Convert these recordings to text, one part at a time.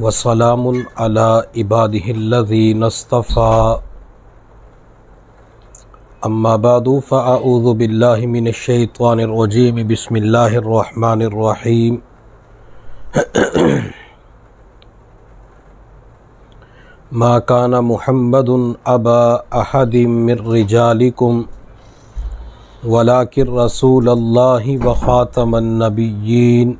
वसलाम अला इबादिल्लज़ीनस्तफ़ा अम्माबाद फ़ाऊज़बिल्लिमिनशैतवानरजीम बसमीम मा कान मुहम्मद अबा अहदिमिरजालिकुम वलाकिर रसूल अल्लाह वख़ातमनबीन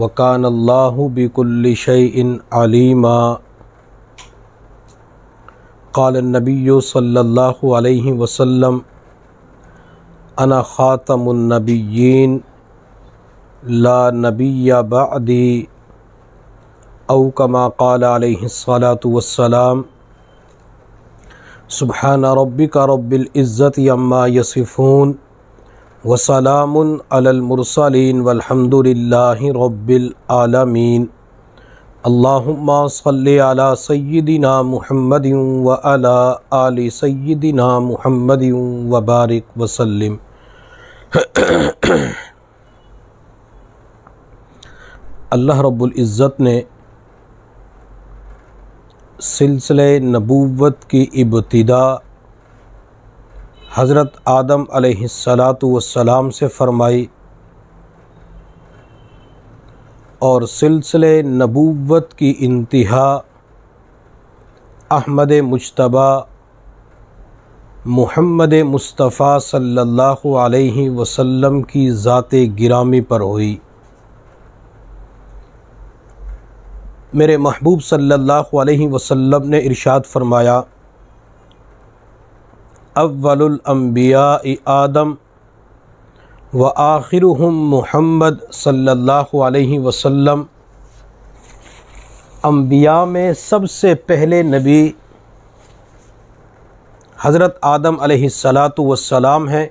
वकान अल्लाह बिकुल्लशन अलीमा कालनबी सल्ला वसम अना ख़ातमनबीन ला नबी बदी अवकमा कलासलातम सुबहाना रबिका रबिल्ज़त अम्मा यसिफ़ून वसलामसलिन वलहमदिल्ल रबालमीन अल्लाहुम्मा सल्ली अला सय्यिदिना मुहम्मद व अला आलि सय्यिदिना व बारिक वसल्लम अल्लाह रब्ज़त ने सिलसिले नबूवत की इब्तदा हज़रत आदम सलाम से फरमाई और सिलसिले नबूवत की इंतहा अहमद मुशतबा मोहम्मद मुस्तफ़ा सल्लल्लाहु अलैहि वसल्लम की ज़ात गिरामी पर हुई मेरे महबूब सल्लल्लाहु अलैहि वसल्लम ने इरशाद फरमाया अव्वलम्बिया आदम व आखिर हम महमद सल्ला वसम अम्बिया में सबसे पहले नबी हज़रत आदम सलात वसलाम हैं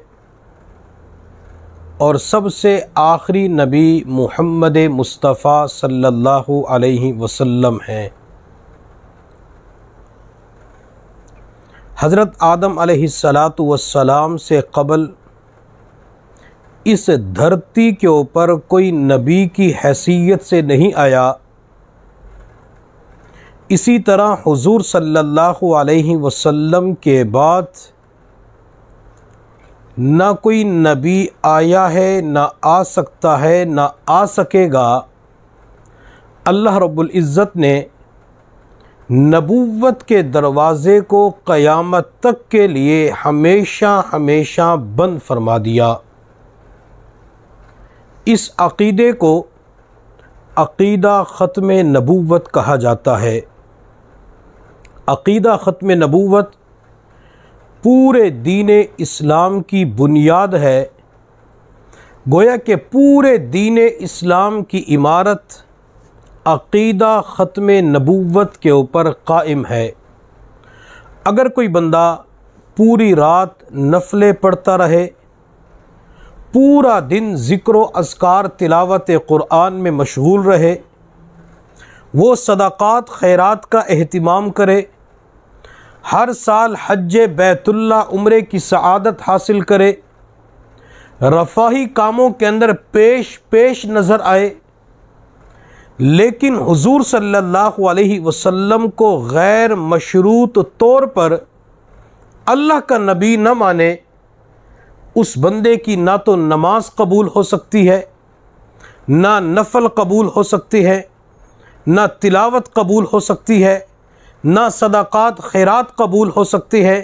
और सबसे आखिरी नबी मुहम्मद मुस्तफ़ा सल्लल्लाहु वसम हैं हज़रत आदम सलाम से कबल इस धरती के ऊपर कोई नबी की हैसियत से नहीं आया इसी तरह हुजूर सल्लल्लाहु अलैहि वसल्लम के बाद ना कोई नबी आया है ना आ सकता है ना आ सकेगा अल्लाह रब्बुल इज़्ज़त ने नबूवत के दरवाज़े को क़यामत तक के लिए हमेशा हमेशा बंद फरमा दिया इस अकीदे को अकीदा ख़त्म नबूवत कहा जाता है अकीदा ख़त्म नबूवत पूरे दीन इस्लाम की बुनियाद है गोया के पूरे दीन इस्लाम की इमारत अकीदा ख़त्म नबूवत के ऊपर कायम है अगर कोई बंदा पूरी रात नफले पढ़ता रहे पूरा दिन ज़िक्र असकार तिलावत क़ुरान में मशगूल रहे वो सदाक़ात खैरात का अहतमाम करे हर साल हज बैतुल्ला उम्र की सआदत हासिल करे रफाही कामों के अंदर पेश पेश नज़र आए लेकिन हुजूर सल्लल्लाहु अलैहि वसल्लम को गैर मशरूत तौर पर अल्लाह का नबी न माने उस बंदे की ना तो नमाज कबूल हो सकती है ना नफल कबूल हो सकती है ना तिलावत कबूल हो सकती है ना सदाक़ात खैरात कबूल हो सकती है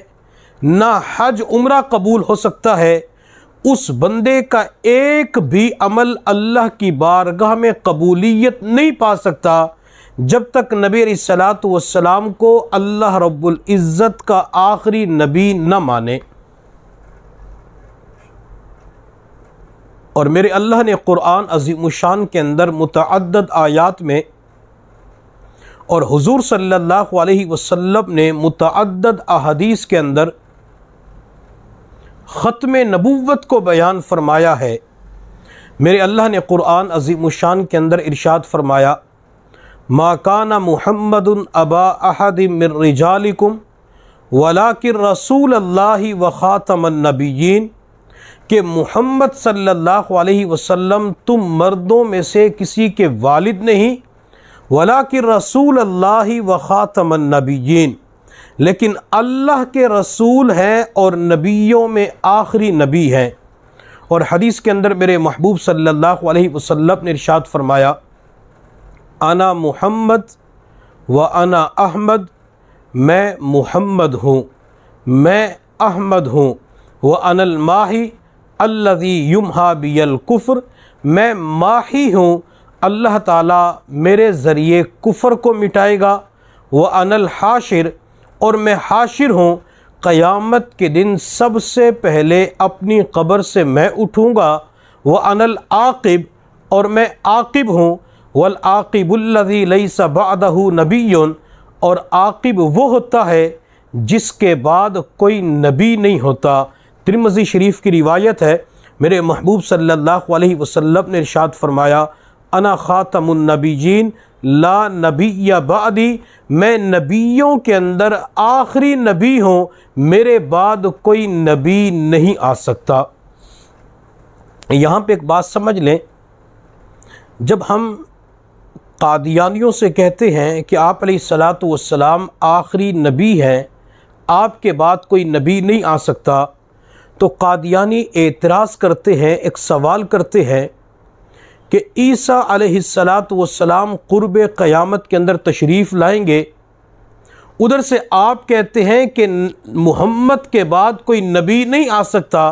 ना हज उम्र कबूल हो सकता है उस बंदे का एक भी अमल अल्लाह की बारगाह में कबूलियत नहीं पा सकता जब तक नबी सलात वसलाम को अल्लाह रब्बुल इज़्ज़त का आखिरी नबी न माने और मेरे अल्लाह ने क़ुरान अजीमशान के अंदर मतद आयात में और हुजूर सल्लल्लाहु अलैहि वसल्लम ने मतदद अहदीस के अंदर ख़त्म नबूवत को बयान फरमाया है मेरे अल्लाह ने क़ुरान अजीमशान के अंदर इरशाद फरमाया माकाना महमद अबा वला वलाकिर रसूल अल्लाह व ख़ातमनबीन के मुहम्मद सल्ला वसम तुम मर्दों में से किसी के वालिद नहीं वला कि रसूल अल्लाह व ख़ातमनबीन लेकिन अल्लाह के रसूल हैं और नबियों में आखिरी नबी हैं और हदीस के अंदर मेरे महबूब सल्लल्लाहु अलैहि वसल्लम ने इरशाद फरमाया अना मुहम्मद व अना अहमद मैं मुहम्मद हूँ मैं अहमद हूँ व अनल माही अल्लज़ी युमहा बियल कुफ़्र मैं माही हूँ अल्लाह ताला मेरे ज़रिए कुफ़र को मिटाएगा व अनल हाशिर और मैं हाशिर हूँ क़यामत के दिन सबसे पहले अपनी कब्र से मैं उठूँगा व अनल आकिब और मैं आकिब हूँ वल आकिबुल्लि लई सबादह नबीन और आकिब वो होता है जिसके बाद कोई नबी नहीं होता त्रिमजी शरीफ की रिवायत है मेरे महबूब सल्लल्लाहु अलैहि वसल्लम ने इरशाद फरमाया अना जीन ला नबी या बादी मैं नबियों के अंदर आखिरी नबी हूँ मेरे बाद कोई नबी नहीं आ सकता यहाँ पे एक बात समझ लें जब हम कादियानियों से कहते हैं कि आप सलात वसलाम आखिरी नबी हैं आपके बाद कोई नबी नहीं आ सकता तो कादियानी एतराज़ करते हैं एक सवाल करते हैं कि ईसा अलैहिस्सलात वसलाम क़ुर्ब क़यामत के अंदर तशरीफ़ लाएंगे उधर से आप कहते हैं कि मोहम्मद के बाद कोई नबी नहीं आ सकता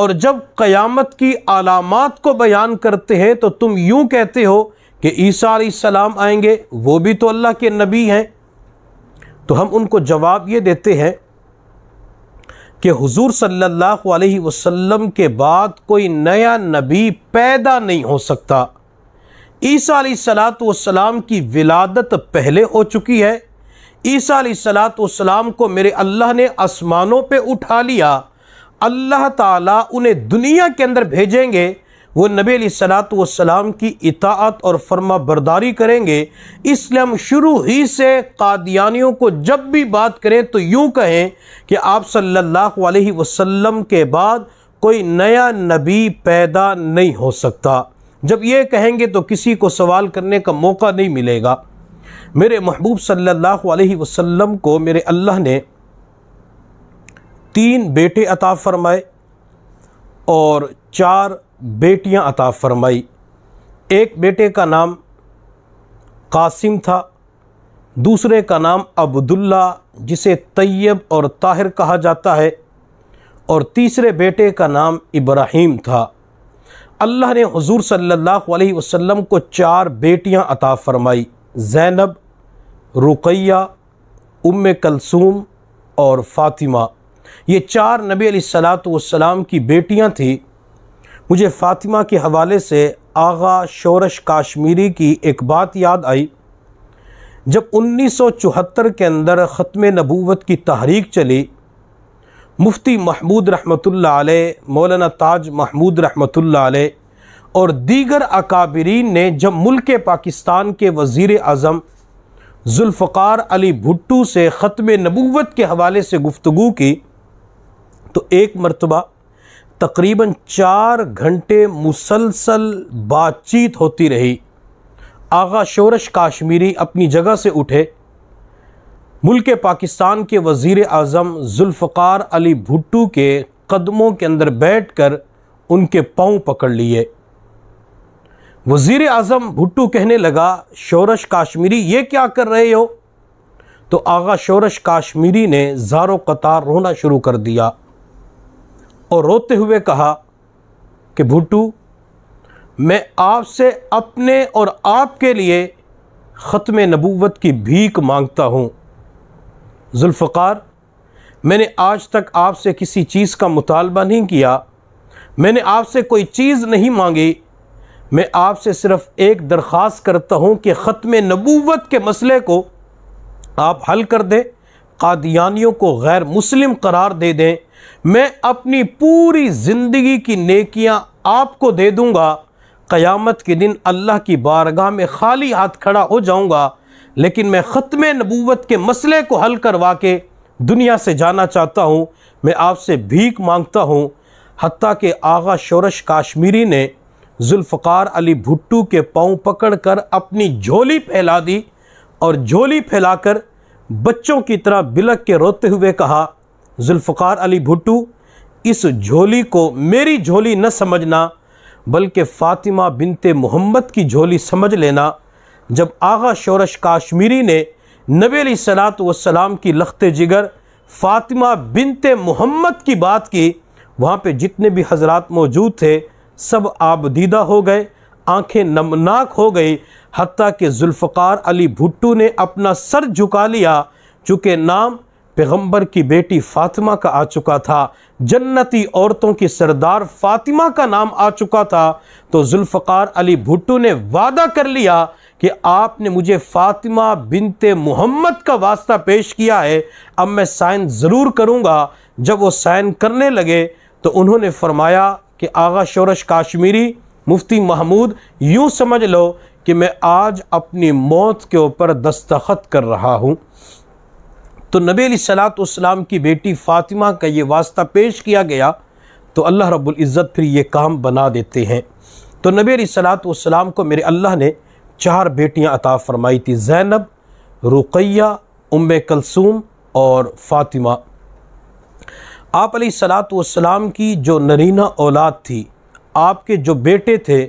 और जब क़यामत की आलामत को बयान करते हैं तो तुम यूँ कहते हो कि ईसा सलाम आएंगे वो भी तो अल्लाह के नबी हैं तो हम उनको जवाब ये देते हैं कि हुजूर सल्लल्लाहु अलैहि वसल्लम के बाद कोई नया नबी पैदा नहीं हो सकता ईसा सलात वसलाम की विलादत पहले हो चुकी है ईसा वसलाम को मेरे अल्लाह ने आसमानों पे उठा लिया अल्लाह ताला उन्हें दुनिया के अंदर भेजेंगे वो नबी सलाम की इतात और फर्मा बरदारी करेंगे इसलिए हम शुरू ही से कादियानियों को जब भी बात करें तो यूँ कहें कि आप सल्ला वसम के बाद कोई नया नबी पैदा नहीं हो सकता जब ये कहेंगे तो किसी को सवाल करने का मौका नहीं मिलेगा मेरे महबूब सल्ला वसम को मेरे अल्लाह ने तीन बेटे अता फरमाए और चार बेटियां अता फरमाई एक बेटे का नाम कासिम था दूसरे का नाम अब्दुल्ला जिसे तैयब और ताहिर कहा जाता है और तीसरे बेटे का नाम इब्राहिम था अल्लाह ने हुजूर सल्लल्लाहु अलैहि वसल्लम को चार बेटियां अता फरमाई ज़ैनब रुकैया उम कलसूम और फ़ातिमा ये चार नबी सलात वसलाम की बेटियां थीं मुझे फ़ातिमा के हवाले से आगा शोरश काश्मीरी की एक बात याद आई जब 1974 के अंदर ख़त्म नबूवत की तहरीक चली मुफ्ती महमूद रहमत मौलाना ताज महमूद रहमत और दीगर अकाबरीन ने जब मुल्क पाकिस्तान के वज़ी अजम जुल्फ़ार अली भुट्टू से ख़त्म नबूवत के हवाले से गुफ्तु की तो एक मरतबा तकरीबन चार घंटे मुसलसल बातचीत होती रही आगा शोरश काश्मीरी अपनी जगह से उठे मुल्क पाकिस्तान के वज़ी अजम जुल्फ़ार अली भुट्टू के कदमों के अंदर बैठ कर उनके पाँव पकड़ लिए वज़ी अजम भुट्टू कहने लगा शोरश काश्मीरी ये क्या कर रहे हो तो आगा शोरश काश्मीरी ने ज़ारो कतार रोना शुरू कर दिया और रोते हुए कहा कि भुट्टू मैं आपसे अपने और आपके लिए ख़त्म नबूवत की भीख मांगता हूँ जुल्फ़ार मैंने आज तक आपसे किसी चीज़ का मुतालबा नहीं किया मैंने आपसे कोई चीज़ नहीं मांगी मैं आपसे सिर्फ़ एक दरख्वास्त करता हूँ कि ख़त्म नबूवत के मसले को आप हल कर दें कादियानियों को गैर मुस्लिम करार दे दें मैं अपनी पूरी ज़िंदगी की नेकियां आपको दे दूंगा क़यामत के दिन अल्लाह की बारगाह में खाली हाथ खड़ा हो जाऊंगा लेकिन मैं ख़त्म नबूवत के मसले को हल करवा के दुनिया से जाना चाहता हूँ मैं आपसे भीख मांगता हूँ हती के आगा शोरश काश्मीरी ने जुल्फ़ार अली भुट्टू के पाँव पकड़ कर अपनी झोली फैला दी और झोली फैला बच्चों की तरह बिलक के रोते हुए कहा जुल्फ़ार अली भुट्टू इस झोली को मेरी झोली न समझना बल्कि फ़ातिमा बिनते मोहम्मद की झोली समझ लेना जब आगा शोरश काश्मीरी ने नबी सलात वसलाम की लख्त जिगर फ़ातिमा बिनते मोहम्मद की बात की वहाँ पे जितने भी हजरात मौजूद थे सब आबदीदा हो गए आंखें नमनाक हो गई हती कि जुल्फ़ार अली भुट्टू ने अपना सर झुका लिया चूँकि नाम पैगंबर की बेटी फातिमा का आ चुका था जन्नती औरतों की सरदार फातिमा का नाम आ चुका था तो जुल्फकार अली भुट्टो ने वादा कर लिया कि आपने मुझे फातिमा बिनते मोहम्मद का वास्ता पेश किया है अब मैं साइन ज़रूर करूँगा जब वो साइन करने लगे तो उन्होंने फरमाया कि आगा शोरश काश्मीरी मुफ्ती महमूद यूँ समझ लो कि मैं आज अपनी मौत के ऊपर दस्तखत कर रहा हूँ तो नबी सलाम की बेटी फ़ातिमा का ये वास्ता पेश किया गया तो अल्लाह रब्बुल इज़्ज़त फिर ये काम बना देते हैं तो नबी सलाम को मेरे अल्लाह ने चार बेटियां अता फ़रमाई थी ज़ैनब रुकैया उम कलसूम और फ़ातिमा आप सलाम की जो नरीना औलाद थी आपके जो बेटे थे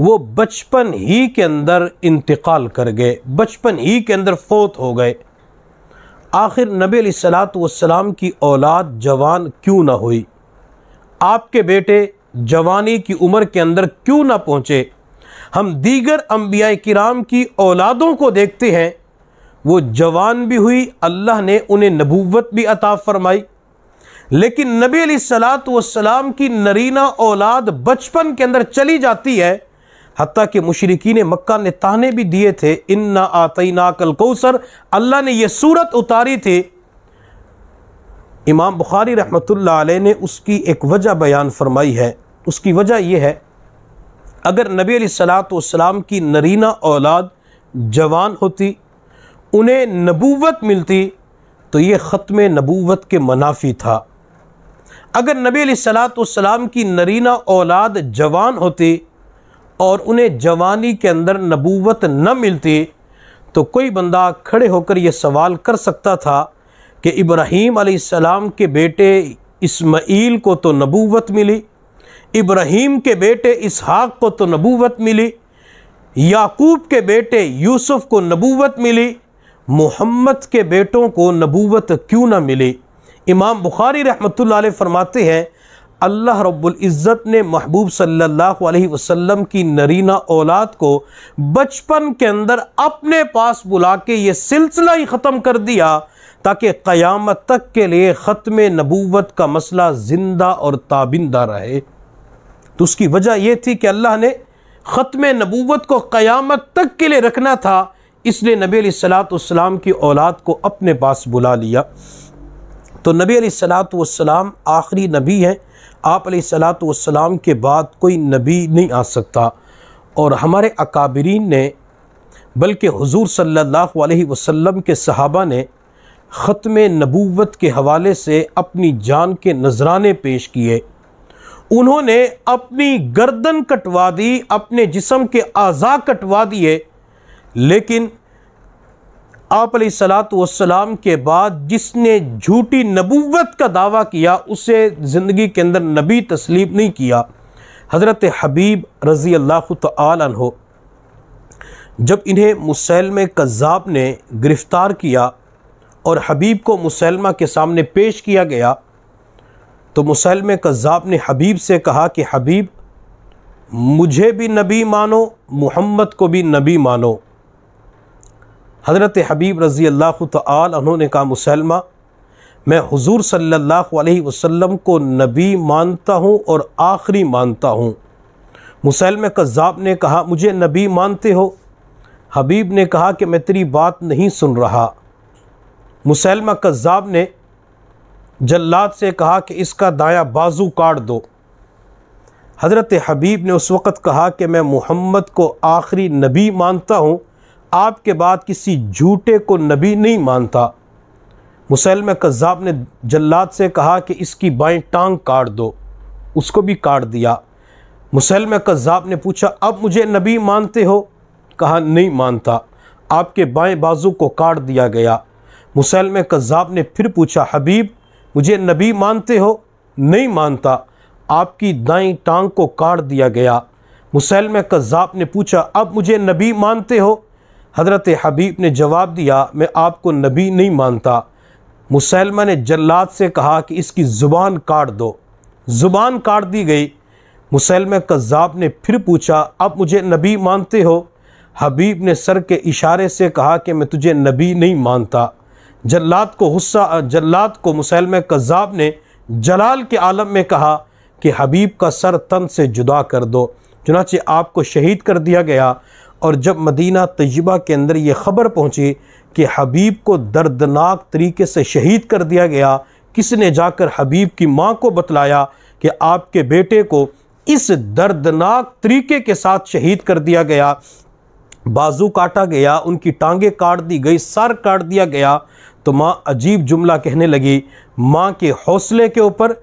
वो बचपन ही के अंदर इंतकाल कर गए बचपन ही के अंदर फोत हो गए आखिर नबी सलातम की औलाद जवान क्यों ना हुई आपके बेटे जवानी की उम्र के अंदर क्यों ना पहुँचे हम दीगर अम्बिया कराम की औलादों को देखते हैं वो जवान भी हुई अल्लाह ने उन्हें नबूवत भी अता फरमाई लेकिन नबी सलात वसलाम की नरीना औलाद बचपन के अंदर चली जाती है हती कि मुशरकिन मक्का ने ताने भी दिए थे इन्ना आतना कल कौसर अल्लाह ने यह सूरत उतारी थी इमाम बुखारी रहमत अलैह ने उसकी एक वजह बयान फरमाई है उसकी वजह यह है अगर नबी सलाम की नरीना औलाद जवान होती उन्हें नबूवत मिलती तो ये ख़त्म नबूवत के मुनाफी था अगर नबी सलाम की नरीना औलाद जवान होती और उन्हें जवानी के अंदर नबूवत न मिलती तो कोई बंदा खड़े होकर यह सवाल कर सकता था कि इब्राहीम आसमाम के बेटे इसमाईल को तो नबूवत मिली इब्राहीम के बेटे इसहाक को तो नबूवत मिली याकूब के बेटे यूसुफ को नबूवत मिली मोहम्मद के बेटों को नबूवत क्यों ना मिली इमाम बुखारी रहमत फरमाते हैं अल्लाह रब्बुल इज़्ज़त ने महबूब सल्लल्लाहु अलैहि वसल्लम की नरीना औलाद को बचपन के अंदर अपने पास बुला के ये सिलसिला ही ख़त्म कर दिया ताकि क़यामत तक के लिए ख़त्म नबूवत का मसला ज़िंदा और ताबिंदा रहे तो उसकी वजह यह थी कि अल्लाह ने ख़त्म नबूवत को क़यामत तक के लिए रखना था इसलिए नबी सलाम की औलाद को अपने पास बुला लिया तो नबी वसलाम आखिरी नबी हैं आप सलाम के बाद कोई नबी नहीं आ सकता और हमारे अकाबरीन ने बल्कि हुजूर सल्लल्लाहु अलैहि वसल्लम के सहाबा ने ख़त्म नबूवत के हवाले से अपनी जान के नजराने पेश किए उन्होंने अपनी गर्दन कटवा दी अपने जिसम के आज़ा कटवा दिए लेकिन आप वसलाम के बाद जिसने झूठी नबूवत का दावा किया उसे ज़िंदगी के अंदर नबी तस्लीम नहीं किया हज़रत हबीब रज़ी अल्लाह तहो जब इन्हें मुसलम कज़ाब ने गिरफ़्तार किया और हबीब को मुसलमा के सामने पेश किया गया तो मुसलम कज़ाब ने हबीब से कहा कि हबीब मुझे भी नबी मानो मोहम्मद को भी नबी मानो हज़रत हबीब रज़ी अल्लाह तुमने कहा मुसलमा मैं हुजूर सल्लल्लाहु अलैहि वसल्लम को नबी मानता हूँ और आखिरी मानता हूँ मुसलम कज़ाब ने कहा मुझे नबी मानते हो हबीब ने कहा कि मैं तेरी बात नहीं सुन रहा मुसलम कज़ाब ने जल्लाद से कहा कि इसका दाया बाजू काट दो हज़रत हबीब ने उस वक़्त कहा कि मैं मोहम्मद को आखिरी नबी मानता हूँ आपके बाद किसी झूठे को नबी नहीं मानता मुसलम कज़ाब ने जल्लाद से कहा कि इसकी बाएं टांग काट दो उसको भी काट दिया मुसलम कज़ाब ने पूछा अब मुझे नबी मानते हो कहा नहीं मानता आपके बाएं बाजू को काट दिया गया मुसलम कज़ाब ने फिर पूछा हबीब मुझे नबी मानते हो नहीं मानता आपकी दाएं टांग को काट दिया गया मुसलम कज़ाब ने पूछा अब मुझे नबी मानते हो हज़रत हबीब ने जवाब दिया मैं आपको नबी नहीं मानता मुसलमा ने जल्लाद से कहा कि इसकी ज़ुबान काट दो ज़ुबान काट दी गई मुसलमा कज़ाब ने फिर पूछा अब मुझे नबी मानते हो हबीब ने सर के इशारे से कहा कि मैं तुझे नबी नहीं मानता जल्लाद को गुस्सा जल्लाद को मुसलम कज़ाब ने जलाल के आलम में कहा कि हबीब का सर तन से जुदा कर दो चुनाचे आपको शहीद कर दिया गया और जब मदीना तयबा के अंदर ये ख़बर पहुँची कि हबीब को दर्दनाक तरीके से शहीद कर दिया गया किसने जाकर हबीब की माँ को बतलाया कि आपके बेटे को इस दर्दनाक तरीके के साथ शहीद कर दिया गया बाजू काटा गया उनकी टांगें काट दी गई सर काट दिया गया तो माँ अजीब जुमला कहने लगी माँ के हौसले के ऊपर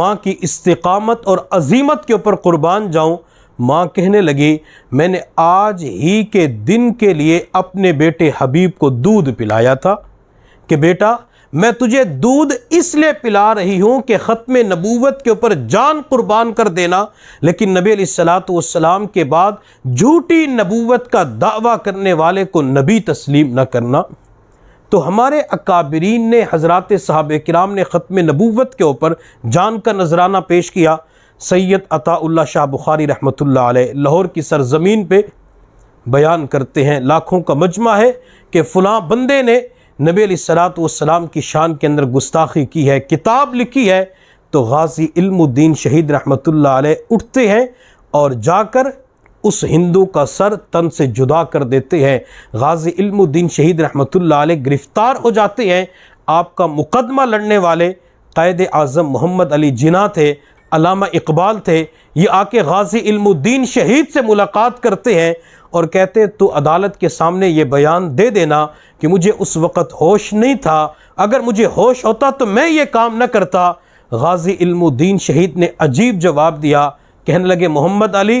माँ की इस्तकामत और अजीमत के ऊपर कुर्बान जाऊँ माँ कहने लगी मैंने आज ही के दिन के लिए अपने बेटे हबीब को दूध पिलाया था कि बेटा मैं तुझे दूध इसलिए पिला रही हूँ कि ख़त्म नबूवत के ऊपर जान कुर्बान कर देना लेकिन नबी सलाम के बाद झूठी नबूवत का दावा करने वाले को नबी तस्लीम न करना तो हमारे अकाबरीन ने हज़रत साहब कराम ने ख़त्म नबूवत के ऊपर जान का नजराना पेश किया सैयद अताउल्ला शाह बुखारी रहमत लाहौर की सरजमीन पर बयान करते हैं लाखों का मजमा है कि फ़लाँ बंदे ने नबी सलात की शान के अंदर गुस्ताखी की है किताब लिखी है तो गाजी इल्मुद्दीन शहीद रहमत उठते हैं और जाकर उस हिंदू का सर तन से जुदा कर देते हैं गाजी इल्मुद्दीन शहीद रहमत गिरफ़्तार हो जाते हैं आपका मुकदमा लड़ने वाले कैद आज़म मोहम्मद अली जिना थे अलामा इकबाल थे ये आके गाजी इल्मुद्दीन शहीद से मुलाकात करते हैं और कहते तो अदालत के सामने ये बयान दे देना कि मुझे उस वक़्त होश नहीं था अगर मुझे होश होता तो मैं ये काम न करता गाजी इल्मुद्दीन शहीद ने अजीब जवाब दिया कहने लगे मोहम्मद अली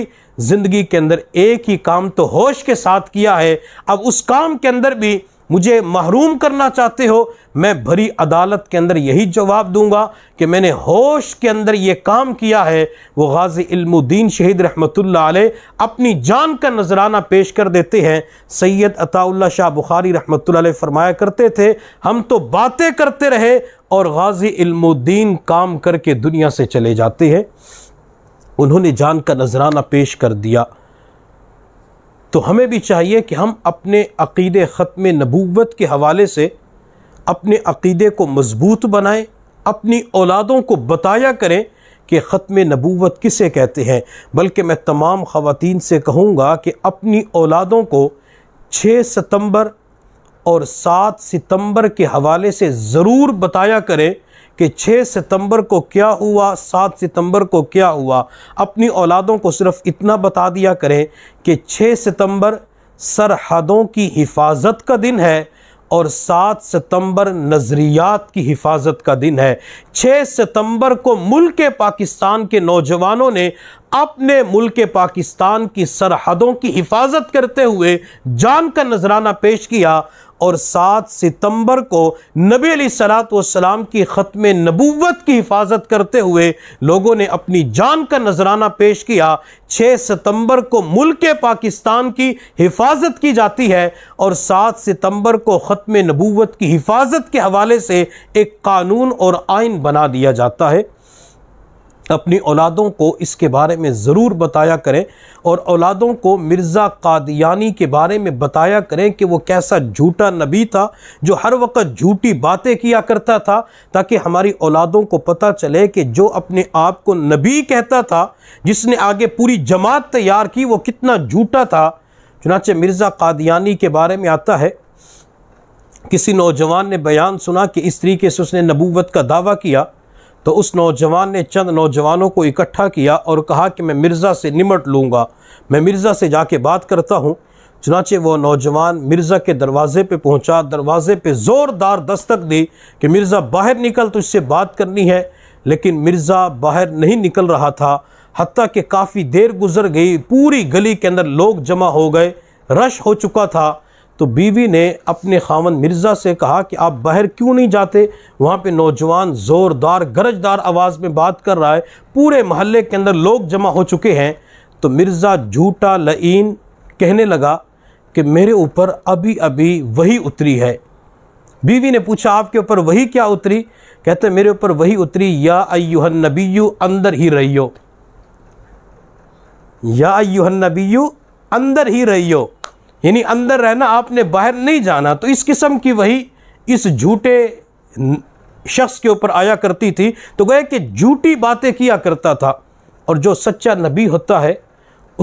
ज़िंदगी के अंदर एक ही काम तो होश के साथ किया है अब उस काम के अंदर भी मुझे महरूम करना चाहते हो मैं भरी अदालत के अंदर यही जवाब दूंगा कि मैंने होश के अंदर ये काम किया है वो गाजी इल्मुद्दीन शहीद रहमतुल्लाह अपनी जान का नजराना पेश कर देते हैं सैयद अताउल्ला शाह बुखारी रहमतुल्लाह फरमाया करते थे हम तो बातें करते रहे और गाजी इल्मुद्दीन काम करके दुनिया से चले जाते हैं उन्होंने जान का नजराना पेश कर दिया तो हमें भी चाहिए कि हम अपने अक़ीदे ख़त्म नबूवत के हवाले से अपने अक़ीदे को मज़बूत बनाएं अपनी औलादों को बताया करें कि ख़त्म नबूवत किसे कहते हैं बल्कि मैं तमाम ख़वान से कहूँगा कि अपनी औलादों को छः सितम्बर और सात सितम्बर के हवाले से ज़रूर बताया करें कि 6 सितंबर को क्या हुआ 7 सितंबर को क्या हुआ अपनी औलादों को सिर्फ इतना बता दिया करें कि 6 सितंबर सरहदों की हिफाजत का दिन है और 7 सितंबर नज़रियात की हिफाजत का दिन है 6 सितंबर को मुल्क पाकिस्तान के नौजवानों ने अपने मुल्क पाकिस्तान की सरहदों की हिफाजत करते हुए जान का नजराना पेश किया और सात सितंबर को नबी अली सलाम की ख़त्म नबूवत की हिफाजत करते हुए लोगों ने अपनी जान का नजराना पेश किया छः सितंबर को मुल्क पाकिस्तान की हिफाजत की जाती है और सात सितंबर को ख़त्म नबूवत की हिफाजत के हवाले से एक कानून और आइन बना दिया जाता है अपनी औलादों को इसके बारे में ज़रूर बताया करें और औलादों को मिर्ज़ा कादियानी के बारे में बताया करें कि वो कैसा झूठा नबी था जो हर वक्त झूठी बातें किया करता था ताकि हमारी औलादों को पता चले कि जो अपने आप को नबी कहता था जिसने आगे पूरी जमात तैयार की वो कितना झूठा था चुनाचे मिर्ज़ा कादियानी के बारे में आता है किसी नौजवान ने बयान सुना कि इस तरीके से उसने नबूवत का दावा किया तो उस नौजवान ने चंद नौजवानों को इकट्ठा किया और कहा कि मैं मिर्ज़ा से निमट लूँगा मैं मिर्ज़ा से जाके बात करता हूँ चुनाचे वो नौजवान मिर्ज़ा के दरवाज़े पे पहुँचा दरवाज़े पे ज़ोरदार दस्तक दी कि मिर्ज़ा बाहर निकल तो इससे बात करनी है लेकिन मिर्ज़ा बाहर नहीं निकल रहा था हती कि काफ़ी देर गुजर गई पूरी गली के अंदर लोग जमा हो गए रश हो चुका था तो बीवी ने अपने खावन मिर्ज़ा से कहा कि आप बाहर क्यों नहीं जाते वहाँ पे नौजवान ज़ोरदार गरजदार आवाज़ में बात कर रहा है पूरे महल्ले के अंदर लोग जमा हो चुके हैं तो मिर्ज़ा झूठा लईन कहने लगा कि मेरे ऊपर अभी अभी वही उतरी है बीवी ने पूछा आपके ऊपर वही क्या उतरी कहते मेरे ऊपर वही उतरी या अयुहन नबीयू अंदर ही रहियो या अयुहन नबीयू अंदर ही रहियो यानी अंदर रहना आपने बाहर नहीं जाना तो इस किस्म की वही इस झूठे शख्स के ऊपर आया करती थी तो गए कि झूठी बातें किया करता था और जो सच्चा नबी होता है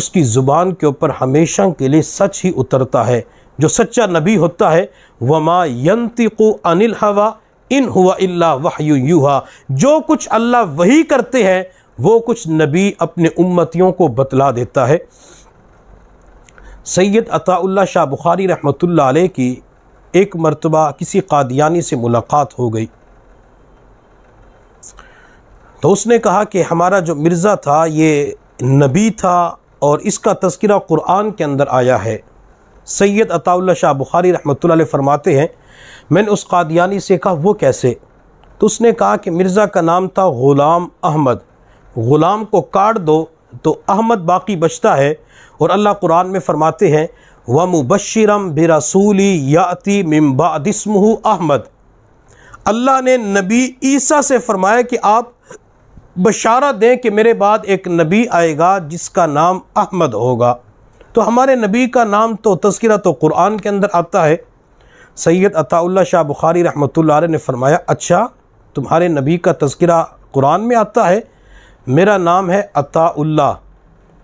उसकी ज़ुबान के ऊपर हमेशा के लिए सच ही उतरता है जो सच्चा नबी होता है वमा यंतिको अनिल हवा इन हुआ अल्ला वाह यूहा जो कुछ अल्लाह वही करते हैं वो कुछ नबी अपने उम्मतियों को बतला देता है सैयद अताउल्ला शाह बुखारी रहमत की एक मरतबा किसी कादियानी से मुलाकात हो गई तो उसने कहा कि हमारा जो मिर्ज़ा था ये नबी था और इसका तस्करा क़ुरान के अंदर आया है सैयद अताउल्ला शाह बुखारी रहमत फरमाते हैं मैंने उस कादियानी से कहा वो कैसे तो उसने कहा कि मिर्ज़ा का नाम था ग़ुलाम अहमद ग़ुलाम को काट दो तो अहमद बाकी बचता है और अल्लाह कुरान में फ़रमाते हैं व मुबशरम रसूली याति मिम्बादिसमह अहमद अल्लाह ने नबी ईसा से फ़रमाया कि आप बशारा दें कि मेरे बाद एक नबी आएगा जिसका नाम अहमद होगा तो हमारे नबी का नाम तो तस्करा तो कुरान के अंदर आता है सैयद अताउल्ला शाह बुखारी रहमत ने फ़रमाया अच्छा तुम्हारे नबी का तस्करा कुरान में आता है मेरा नाम है अताउल्ला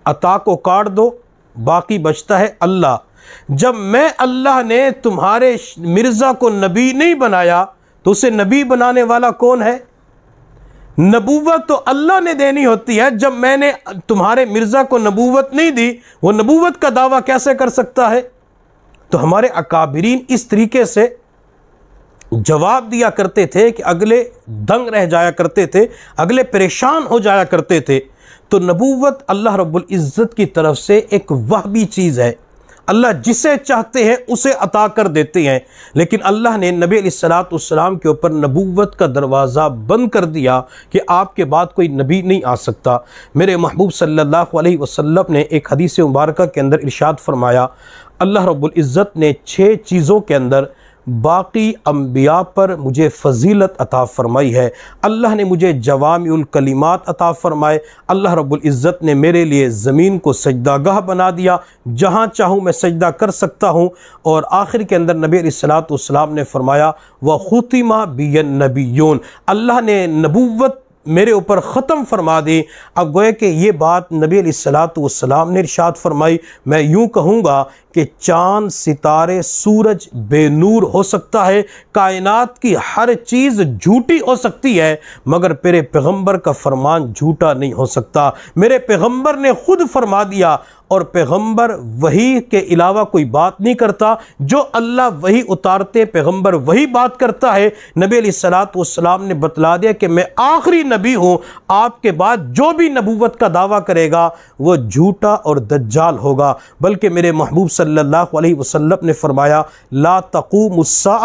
अता को काट दो बाकी बचता है अल्लाह जब मैं अल्लाह ने तुम्हारे मिर्ज़ा को नबी नहीं बनाया तो उसे नबी बनाने वाला कौन है नबूवत तो अल्लाह ने देनी होती है जब मैंने तुम्हारे मिर्ज़ा को नबूवत नहीं दी वो नबूवत का दावा कैसे कर सकता है तो हमारे अकाबरीन इस तरीके से जवाब दिया करते थे कि अगले दंग रह जाया करते थे अगले परेशान हो जाया करते थे तो नबूवत अल्लाह रब्बुल इज़्ज़त की तरफ से एक वह भी चीज़ है अल्लाह जिसे चाहते हैं उसे अता कर देते हैं लेकिन अल्लाह ने नबी सलाम के ऊपर नबूवत का दरवाज़ा बंद कर दिया कि आपके बाद कोई नबी नहीं आ सकता मेरे महबूब सल्लल्लाहु अलैहि वसल्लम ने एक हदीस मुबारक के अंदर इरशाद फरमाया अल्लाह रब्बुल इज़्ज़त ने छः चीज़ों के अंदर बाकी अम्बिया पर मुझे फजीलत अता फ़रमाई है अल्लाह ने मुझे जवामकलीमत अता फ़रमाए अल्लाह रब्ज़त ने मेरे लिए ज़मीन को सजदागाह बना दिया जहाँ चाहूँ मैं सजदा कर सकता हूँ और आखिर के अंदर नबी सलाम ने फ़रमाया व ख़ुतिमा बियन नबीन अल्लाह ने नबूत मेरे ऊपर ख़त्म फरमा दी अब गोया कि ये बात नबी सलाम ने इर्शाद फरमाई मैं यूँ कहूँगा कि चांद सितारे सूरज बेनूर हो सकता है कायनात की हर चीज़ झूठी हो सकती है मगर मेरे पैगंबर का फरमान झूठा नहीं हो सकता मेरे पैगंबर ने खुद फरमा दिया और पैगंबर वही के अलावा कोई बात नहीं करता जो अल्लाह वही उतारते पैगंबर वही बात करता है नबी सलात ने बतला दिया कि मैं आखिरी नबी हूँ आपके बाद जो भी नबूवत का दावा करेगा वह झूठा और दज्जाल होगा बल्कि मेरे महबूब सल्लल्लाहु अलैहि वसल्लम ने फरमाया ला तकूमसा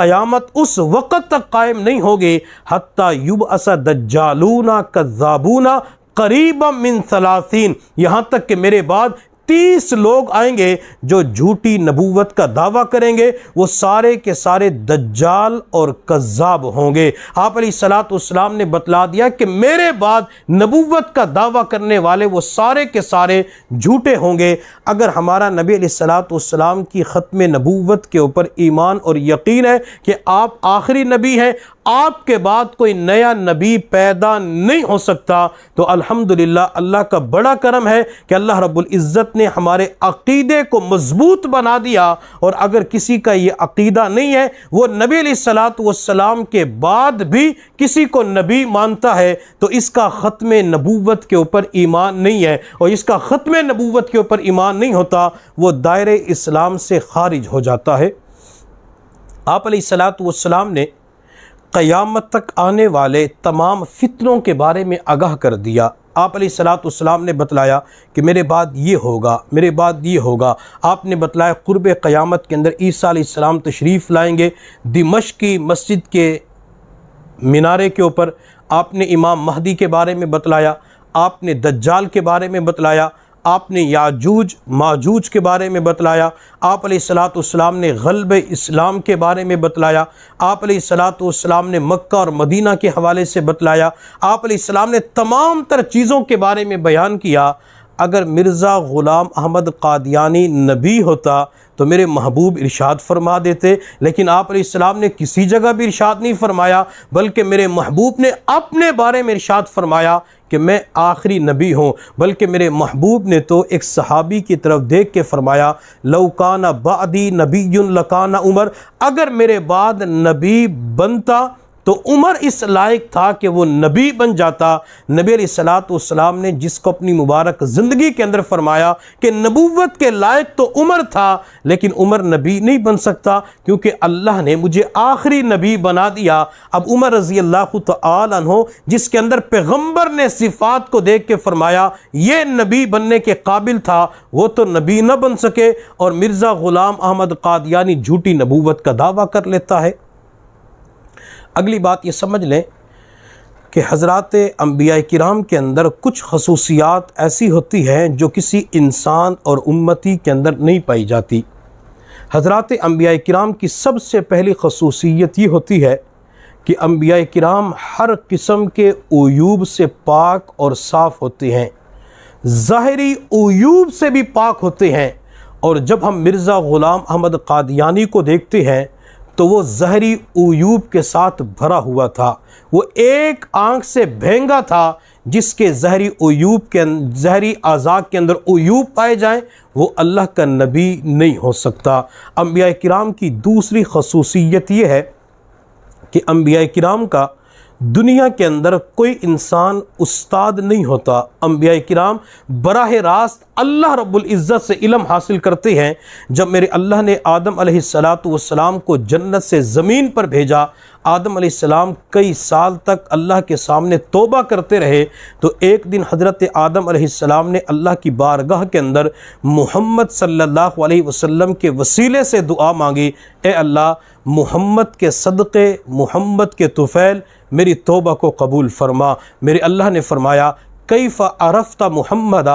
क़यामत उस वक़्त तक कायम नहीं होगी हत्ता युब असा दज्जालूना कज्जाबूना करीब मिन सलासीन यहाँ तक कि मेरे बाद तीस लोग आएंगे जो झूठी नबूवत का दावा करेंगे वो सारे के सारे दज्जाल और कज्जाब होंगे आप अली सलाम ने बतला दिया कि मेरे बाद नबूवत का दावा करने वाले वो सारे के सारे झूठे होंगे अगर हमारा नबी सलाम की ख़त्म नबूवत के ऊपर ईमान और यकीन है कि आप आखिरी नबी हैं आपके बाद कोई नया नबी पैदा नहीं हो सकता तो अल्हम्दुलिल्लाह अल्लाह का बड़ा करम है कि अल्लाह रब्बुल इज़्ज़त ने हमारे अकीदे को मज़बूत बना दिया और अगर किसी का ये अकीदा नहीं है वो नबी सलात के बाद भी किसी को नबी मानता है तो इसका ख़त्म नबूवत के ऊपर ईमान नहीं है और इसका ख़त्म नबूवत के ऊपर ईमान नहीं होता वो दायरे इस्लाम से खारिज हो जाता है आप सलात वसलाम ने क़यामत तक आने वाले तमाम फितरों के बारे में आगाह कर दिया आप सलाम ने बतलाया कि मेरे बाद ये होगा मेरे बाद ये होगा आपने बतलाया क़ुरब क़यामत के अंदर ईसा सलाम तशरीफ़ लाएंगे दिमश की मस्जिद के मीनारे के ऊपर आपने इमाम महदी के बारे में बतलाया आपने दज्जाल के बारे में बतलाया आपने याजूज माजूज के बारे में बतलाया आप सलातम ने गलब इस्लाम के बारे में बतलाया आप सलातम ने मक् और मदीना के हवाले से बतलाया आप सलाम ने तमाम तर चीज़ों के बारे में बयान किया अगर मिर्ज़ा ग़ुलाम अहमद कादियानी नबी होता तो मेरे महबूब इरशाद फरमा देते लेकिन आप सलाम ने किसी जगह भी इरशाद नहीं फरमाया बल्कि मेरे महबूब ने अपने बारे में इरशाद फरमाया कि मैं आखिरी नबी हूँ बल्कि मेरे महबूब ने तो एक सहाबी की तरफ देख के फरमाया लौकाना बादी नबी लकाना उमर अगर मेरे बाद नबी बनता तो उमर इस लायक था कि वो नबी बन जाता नबी सलाम ने जिसको अपनी मुबारक ज़िंदगी के अंदर फरमाया कि नबूवत के लायक तो उमर था लेकिन उमर नबी नहीं बन सकता क्योंकि अल्लाह ने मुझे आखिरी नबी बना दिया अब उमर रजी अल्लाह तहो जिसके अंदर पैगम्बर ने सिफात को देख के फरमाया ये नबी बनने के काबिल था वो तो नबी न बन सके और मिर्ज़ा ग़ुलाम अहमद कादयानी झूठी नबूवत का दावा कर लेता है अगली बात ये समझ लें कि हज़रत अम्बिया कराम के अंदर कुछ खसूसियात ऐसी होती हैं जो किसी इंसान और उम्मती के अंदर नहीं पाई जाती हज़रत अम्बिया कराम की सबसे पहली खसूसियत ये होती है कि अम्बिया कराम हर किस्म के अयूब से पाक और साफ़ होते हैं ज़ाहरी अयूब से भी पाक होते हैं और जब हम मिर्ज़ा ग़ुलाम अहमद कादियानी को देखते हैं तो वो जहरी उयूब के साथ भरा हुआ था वो एक आंख से भेंगा था जिसके जहरी उयूब के अं-, जहरी आज़ाद के अंदर उयूब पाए जाएं वो अल्लाह का नबी नहीं हो सकता अम्बिया कराम की दूसरी खसूसियत ये है कि अम्बिया कराम का दुनिया के अंदर कोई इंसान उस्ताद नहीं होता अम्बिया कराम बरह रास्त अल्लाह रबुल्जत से इलम हासिल करते हैं जब मेरे अल्लाह ने आदम सलात को जन्नत से ज़मीन पर भेजा आदम आसमाम कई साल तक अल्लाह के सामने तोबा करते रहे तो एक दिन हज़रत आदम आसमाम ने अल्लाह की बारगाह के अंदर मोहम्मद सल्लल्लाहु अलैहि वसल्लम के वसीले से दुआ मांगी ए अल्लाह मोहम्मद के सदक़े मोहम्मद के तुफ़ैल मेरी तोबा को कबूल फरमा मेरे अल्लाह ने फरमाया कई फ़रफ़ता मोहम्मद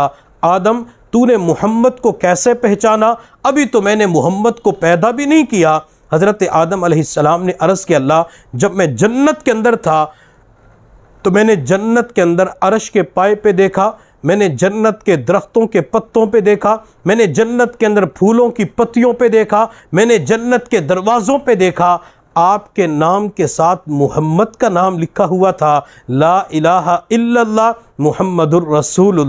आदम तूने मोहम्मद को कैसे पहचाना अभी तो मैंने मोहम्मद को पैदा भी नहीं किया हज़रत आदम आसमाम ने अरस के अल्लाह जब मैं जन्नत के अंदर था तो मैंने जन्नत के अंदर अरश के पाए पे देखा मैंने जन्नत के दरख्तों के पत्तों पे देखा मैंने जन्नत के अंदर फूलों की पत्तियों पे देखा मैंने जन्नत के दरवाज़ों पे देखा आपके नाम के साथ मोहम्मद का नाम लिखा हुआ था ला इलाहा इल्लल्लाह रसूल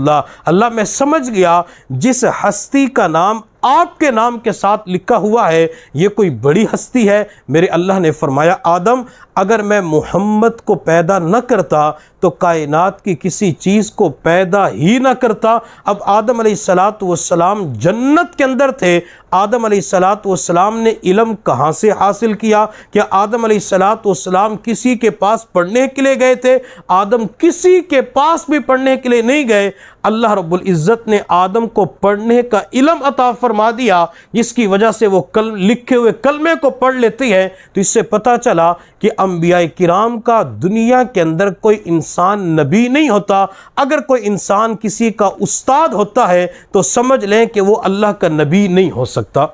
अल्लाह मैं समझ गया जिस हस्ती का नाम आपके नाम के साथ लिखा हुआ है ये कोई बड़ी हस्ती है मेरे अल्लाह ने फरमाया आदम अगर मैं मोहम्मद को पैदा न करता तो कायनात की किसी चीज़ को पैदा ही ना करता अब आदम सलात वसलाम जन्नत के अंदर थे आदम सलात वसलाम ने इलम कहाँ से हासिल किया क्या आदम सलात वसलाम किसी के पास पढ़ने के लिए गए थे आदम किसी के पास भी भी पढ़ने के लिए नहीं गए अल्लाह रब्बुल इज़्ज़त ने आदम को पढ़ने का इलम अता फरमा दिया जिसकी वजह से वो कल लिखे हुए कलमे को पढ़ लेती है तो इससे पता चला कि अम्बिया किराम का दुनिया के अंदर कोई इंसान नबी नहीं होता अगर कोई इंसान किसी का उस्ताद होता है तो समझ लें कि वो अल्लाह का नबी नहीं हो सकता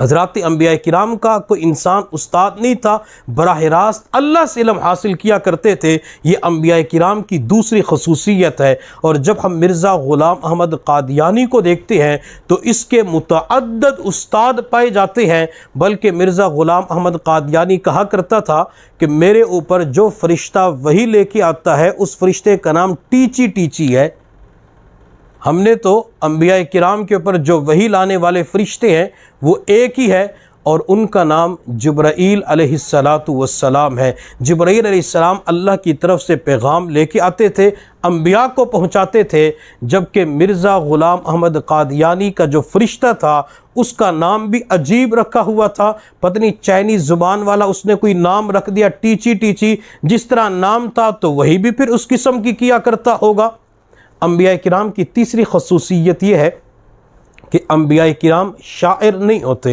हज़रत अम्बिया कराम का कोई इंसान उस्ताद नहीं था बरह रास्त अल्लाह से इलम हासिल किया करते थे ये अम्बिया कराम की दूसरी खसूसियत है और जब हम मिर्ज़ा ग़ुलाम अहमद कादियानी को देखते हैं तो इसके मतद उस्ताद पाए जाते हैं बल्कि मिर्ज़ा ग़ुलाम अहमद कादियानी कहा करता था कि मेरे ऊपर जो फरिश्ता वही लेके आता है उस फरिश्ते का नाम टीची टीची है हमने तो अम्बिया कराम के ऊपर जो वही लाने वाले फ़रिश्ते हैं वो एक ही है और उनका नाम जब्राईल सलाम है जब्राईलम अल्लाह की तरफ से पैगाम लेके आते थे अम्बिया को पहुँचाते थे जबकि मिर्ज़ा ग़ुलाम अहमद कादियानी का जो फरिश्ता था उसका नाम भी अजीब रखा हुआ था पत्नी चाइनीज़ ज़ुबान वाला उसने कोई नाम रख दिया टीची टीची जिस तरह नाम था तो वही भी फिर उस किस्म की किया करता होगा अम्बिया कराम की तीसरी खसूसियत यह है कि अम्बिया कराम शायर नहीं होते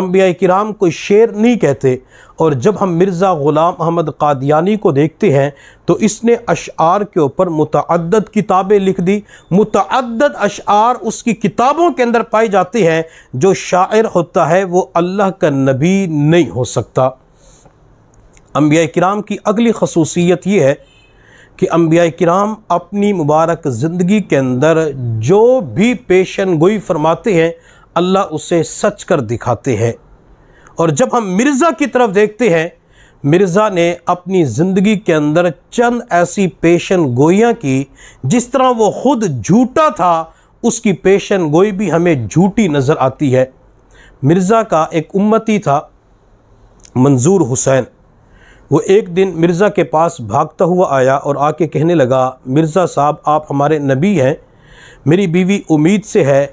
अम्बिया कराम कोई शेर नहीं कहते और जब हम मिर्ज़ा ग़ुलाम अहमद कादियानी को देखते हैं तो इसने अशार के ऊपर मुतद किताबें लिख दी मुतद अशार उसकी किताबों के अंदर पाए जाती हैं जो शायर होता है वो अल्लाह का नबी नहीं हो सकता अम्बिया कराम की अगली खसूसियत ये है कि अम्बिया कराम अपनी मुबारक ज़िंदगी के अंदर जो भी पेशन गोई फरमाते हैं अल्लाह उसे सच कर दिखाते हैं और जब हम मिर्ज़ा की तरफ देखते हैं मिर्ज़ा ने अपनी ज़िंदगी के अंदर चंद ऐसी पेशन गोइयाँ की जिस तरह वो खुद झूठा था उसकी पेशन गोई भी हमें झूठी नज़र आती है मिर्ज़ा का एक उम्मती था मंजूर हुसैन वो एक दिन मिर्ज़ा के पास भागता हुआ आया और आके कहने लगा मिर्ज़ा साहब आप हमारे नबी हैं मेरी बीवी उम्मीद से है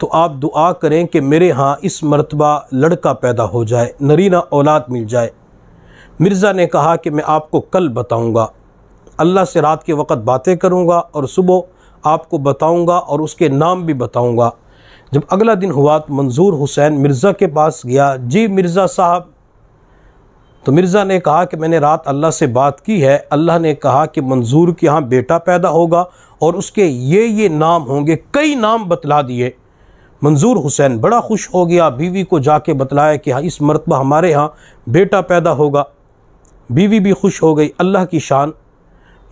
तो आप दुआ करें कि मेरे यहाँ इस मरतबा लड़का पैदा हो जाए नरीना औलाद मिल जाए मिर्ज़ा ने कहा कि मैं आपको कल बताऊँगा अल्लाह से रात के वक्त बातें करूँगा और सुबह आपको बताऊँगा और उसके नाम भी बताऊँगा जब अगला दिन हुआ तो मंजूर हुसैन मिर्ज़ा के पास गया जी मिर्ज़ा साहब तो मिर्ज़ा ने कहा कि मैंने रात अल्लाह से बात की है अल्लाह ने कहा कि मंजूर के यहाँ बेटा पैदा होगा और उसके ये ये नाम होंगे कई नाम बतला दिए मंजूर हुसैन बड़ा खुश हो गया बीवी को जाके बतलाया कि हाँ इस मरतबा हमारे यहाँ बेटा पैदा होगा बीवी भी खुश हो गई अल्लाह की शान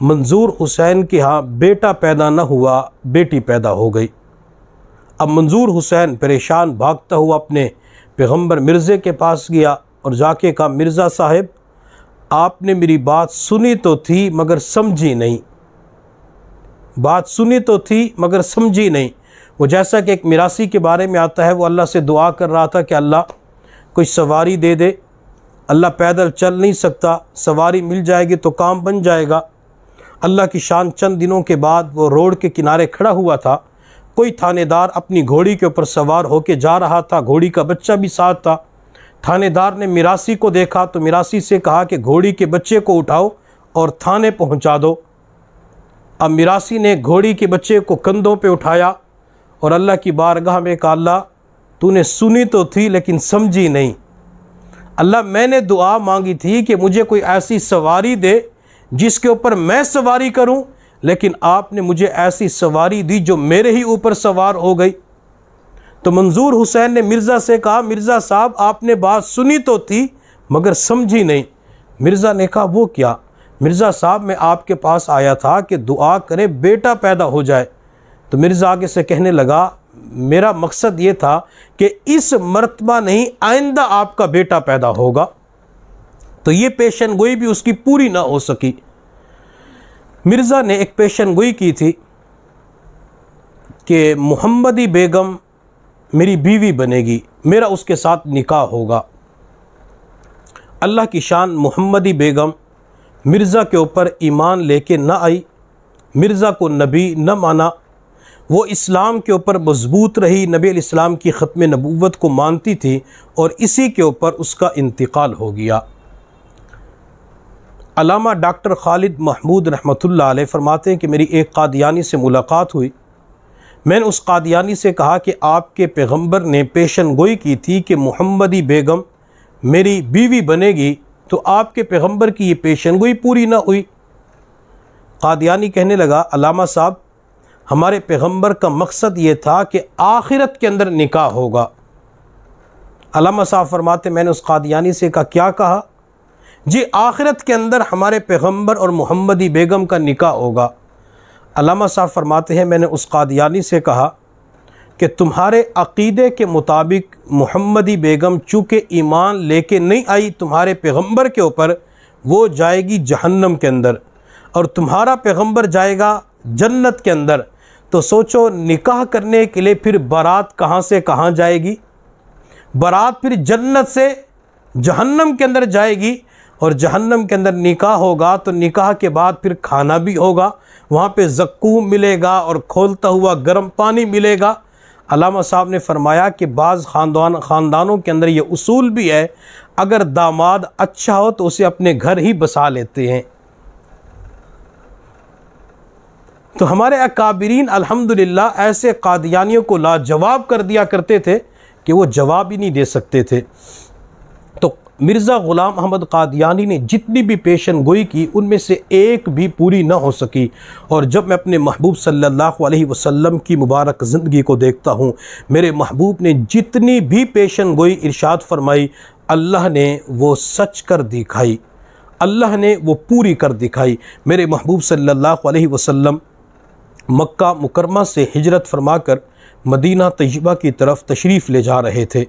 मंजूर हुसैन के यहाँ बेटा पैदा न हुआ बेटी पैदा हो गई अब मंजूर हुसैन परेशान भागता हुआ अपने पैगम्बर मिर्ज़े के पास गया और जाके कहा मिर्ज़ा साहब आपने मेरी बात सुनी तो थी मगर समझी नहीं बात सुनी तो थी मगर समझी नहीं वो जैसा कि एक मिरासी के बारे में आता है वो अल्लाह से दुआ कर रहा था कि अल्लाह कोई सवारी दे दे अल्लाह पैदल चल नहीं सकता सवारी मिल जाएगी तो काम बन जाएगा अल्लाह की शान चंद दिनों के बाद वो रोड के किनारे खड़ा हुआ था कोई थानेदार अपनी घोड़ी के ऊपर सवार होके जा रहा था घोड़ी का बच्चा भी साथ था थानेदार ने मिरासी को देखा तो मिरासी से कहा कि घोड़ी के बच्चे को उठाओ और थाने पहुंचा दो अब मिरासी ने घोड़ी के बच्चे को कंधों पे उठाया और अल्लाह की बारगाह में कहा अल्लाह तूने सुनी तो थी लेकिन समझी नहीं अल्लाह मैंने दुआ मांगी थी कि मुझे कोई ऐसी सवारी दे जिसके ऊपर मैं सवारी करूं लेकिन आपने मुझे ऐसी सवारी दी जो मेरे ही ऊपर सवार हो गई तो मंजूर हुसैन ने मिर्ज़ा से कहा मिर्ज़ा साहब आपने बात सुनी तो थी मगर समझी नहीं मिर्ज़ा ने कहा वो क्या मिर्ज़ा साहब मैं आपके पास आया था कि दुआ करें बेटा पैदा हो जाए तो मिर्ज़ा आगे से कहने लगा मेरा मकसद ये था कि इस मरतबा नहीं आइंदा आपका बेटा पैदा होगा तो ये पेशन गोई भी उसकी पूरी ना हो सकी मिर्ज़ा ने एक पेशन गोई की थी कि मोहम्मदी बेगम मेरी बीवी बनेगी मेरा उसके साथ निकाह होगा अल्लाह की शान मोहम्मदी बेगम मिर्ज़ा के ऊपर ईमान लेके न आई मिर्ज़ा को नबी न माना वो इस्लाम के ऊपर मजबूत रही नबी इस्लाम की ख़त्म नबूवत को मानती थी और इसी के ऊपर उसका इंतकाल हो गया अलामा डॉक्टर खालिद महमूद रहमतुल्लाह अलैह फरमाते हैं कि मेरी एक कादियानी से मुलाकात हुई मैंने उस कादियानी से कहा कि आपके पैगंबर ने पेशन गोई की थी कि मोहम्मदी बेगम मेरी बीवी बनेगी तो आपके पैगंबर की ये पेशन गोई पूरी ना हुई कादियानी कहने लगा अलामा साहब हमारे पैगंबर का मकसद ये था कि आखिरत के अंदर निकाह होगा अलामा साहब फरमाते मैंने उस कादियानी से का क्या कहा जी आखिरत के अंदर हमारे पैगंबर और मोहम्मदी बेगम का निकाह होगा अलामा साहब फरमाते हैं मैंने उस कादियानी से कहा कि तुम्हारे अकीदे के मुताबिक मुहम्मदी बेगम चूँकि ईमान लेके नहीं आई तुम्हारे पैगंबर के ऊपर वो जाएगी जहन्नम के अंदर और तुम्हारा पैगंबर जाएगा जन्नत के अंदर तो सोचो निकाह करने के लिए फिर बारात कहाँ से कहाँ जाएगी बारात फिर जन्नत से जहन्नम के अंदर जाएगी और जहन्नम के अंदर निकाह होगा तो निकाह के बाद फिर खाना भी होगा वहाँ पे जक्कूम मिलेगा और खोलता हुआ गर्म पानी मिलेगा अलामा साहब ने फरमाया कि बाज़ ख़ानदान ख़ानदानों के अंदर ये उसूल भी है अगर दामाद अच्छा हो तो उसे अपने घर ही बसा लेते हैं तो हमारे अकाबरीन अल्हम्दुलिल्लाह ऐसे कादियानियों को लाजवाब कर दिया करते थे कि वो जवाब ही नहीं दे सकते थे मिर्ज़ा ग़ुलाम अहमद कादयानी ने जितनी भी पेशन गोई की उनमें से एक भी पूरी ना हो सकी और जब मैं अपने महबूब सल्लल्लाहु अलैहि वसल्लम की मुबारक ज़िंदगी को देखता हूँ मेरे महबूब ने जितनी भी पेशन गोई इरशाद फरमाई अल्लाह ने वो सच कर दिखाई अल्लाह ने वो पूरी कर दिखाई मेरे महबूब सल्लल्लाहु अलैहि वसल्लम मक्का मुकरमा से हिजरत फरमा कर मदीना तयबा की तरफ तशरीफ़ ले जा रहे थे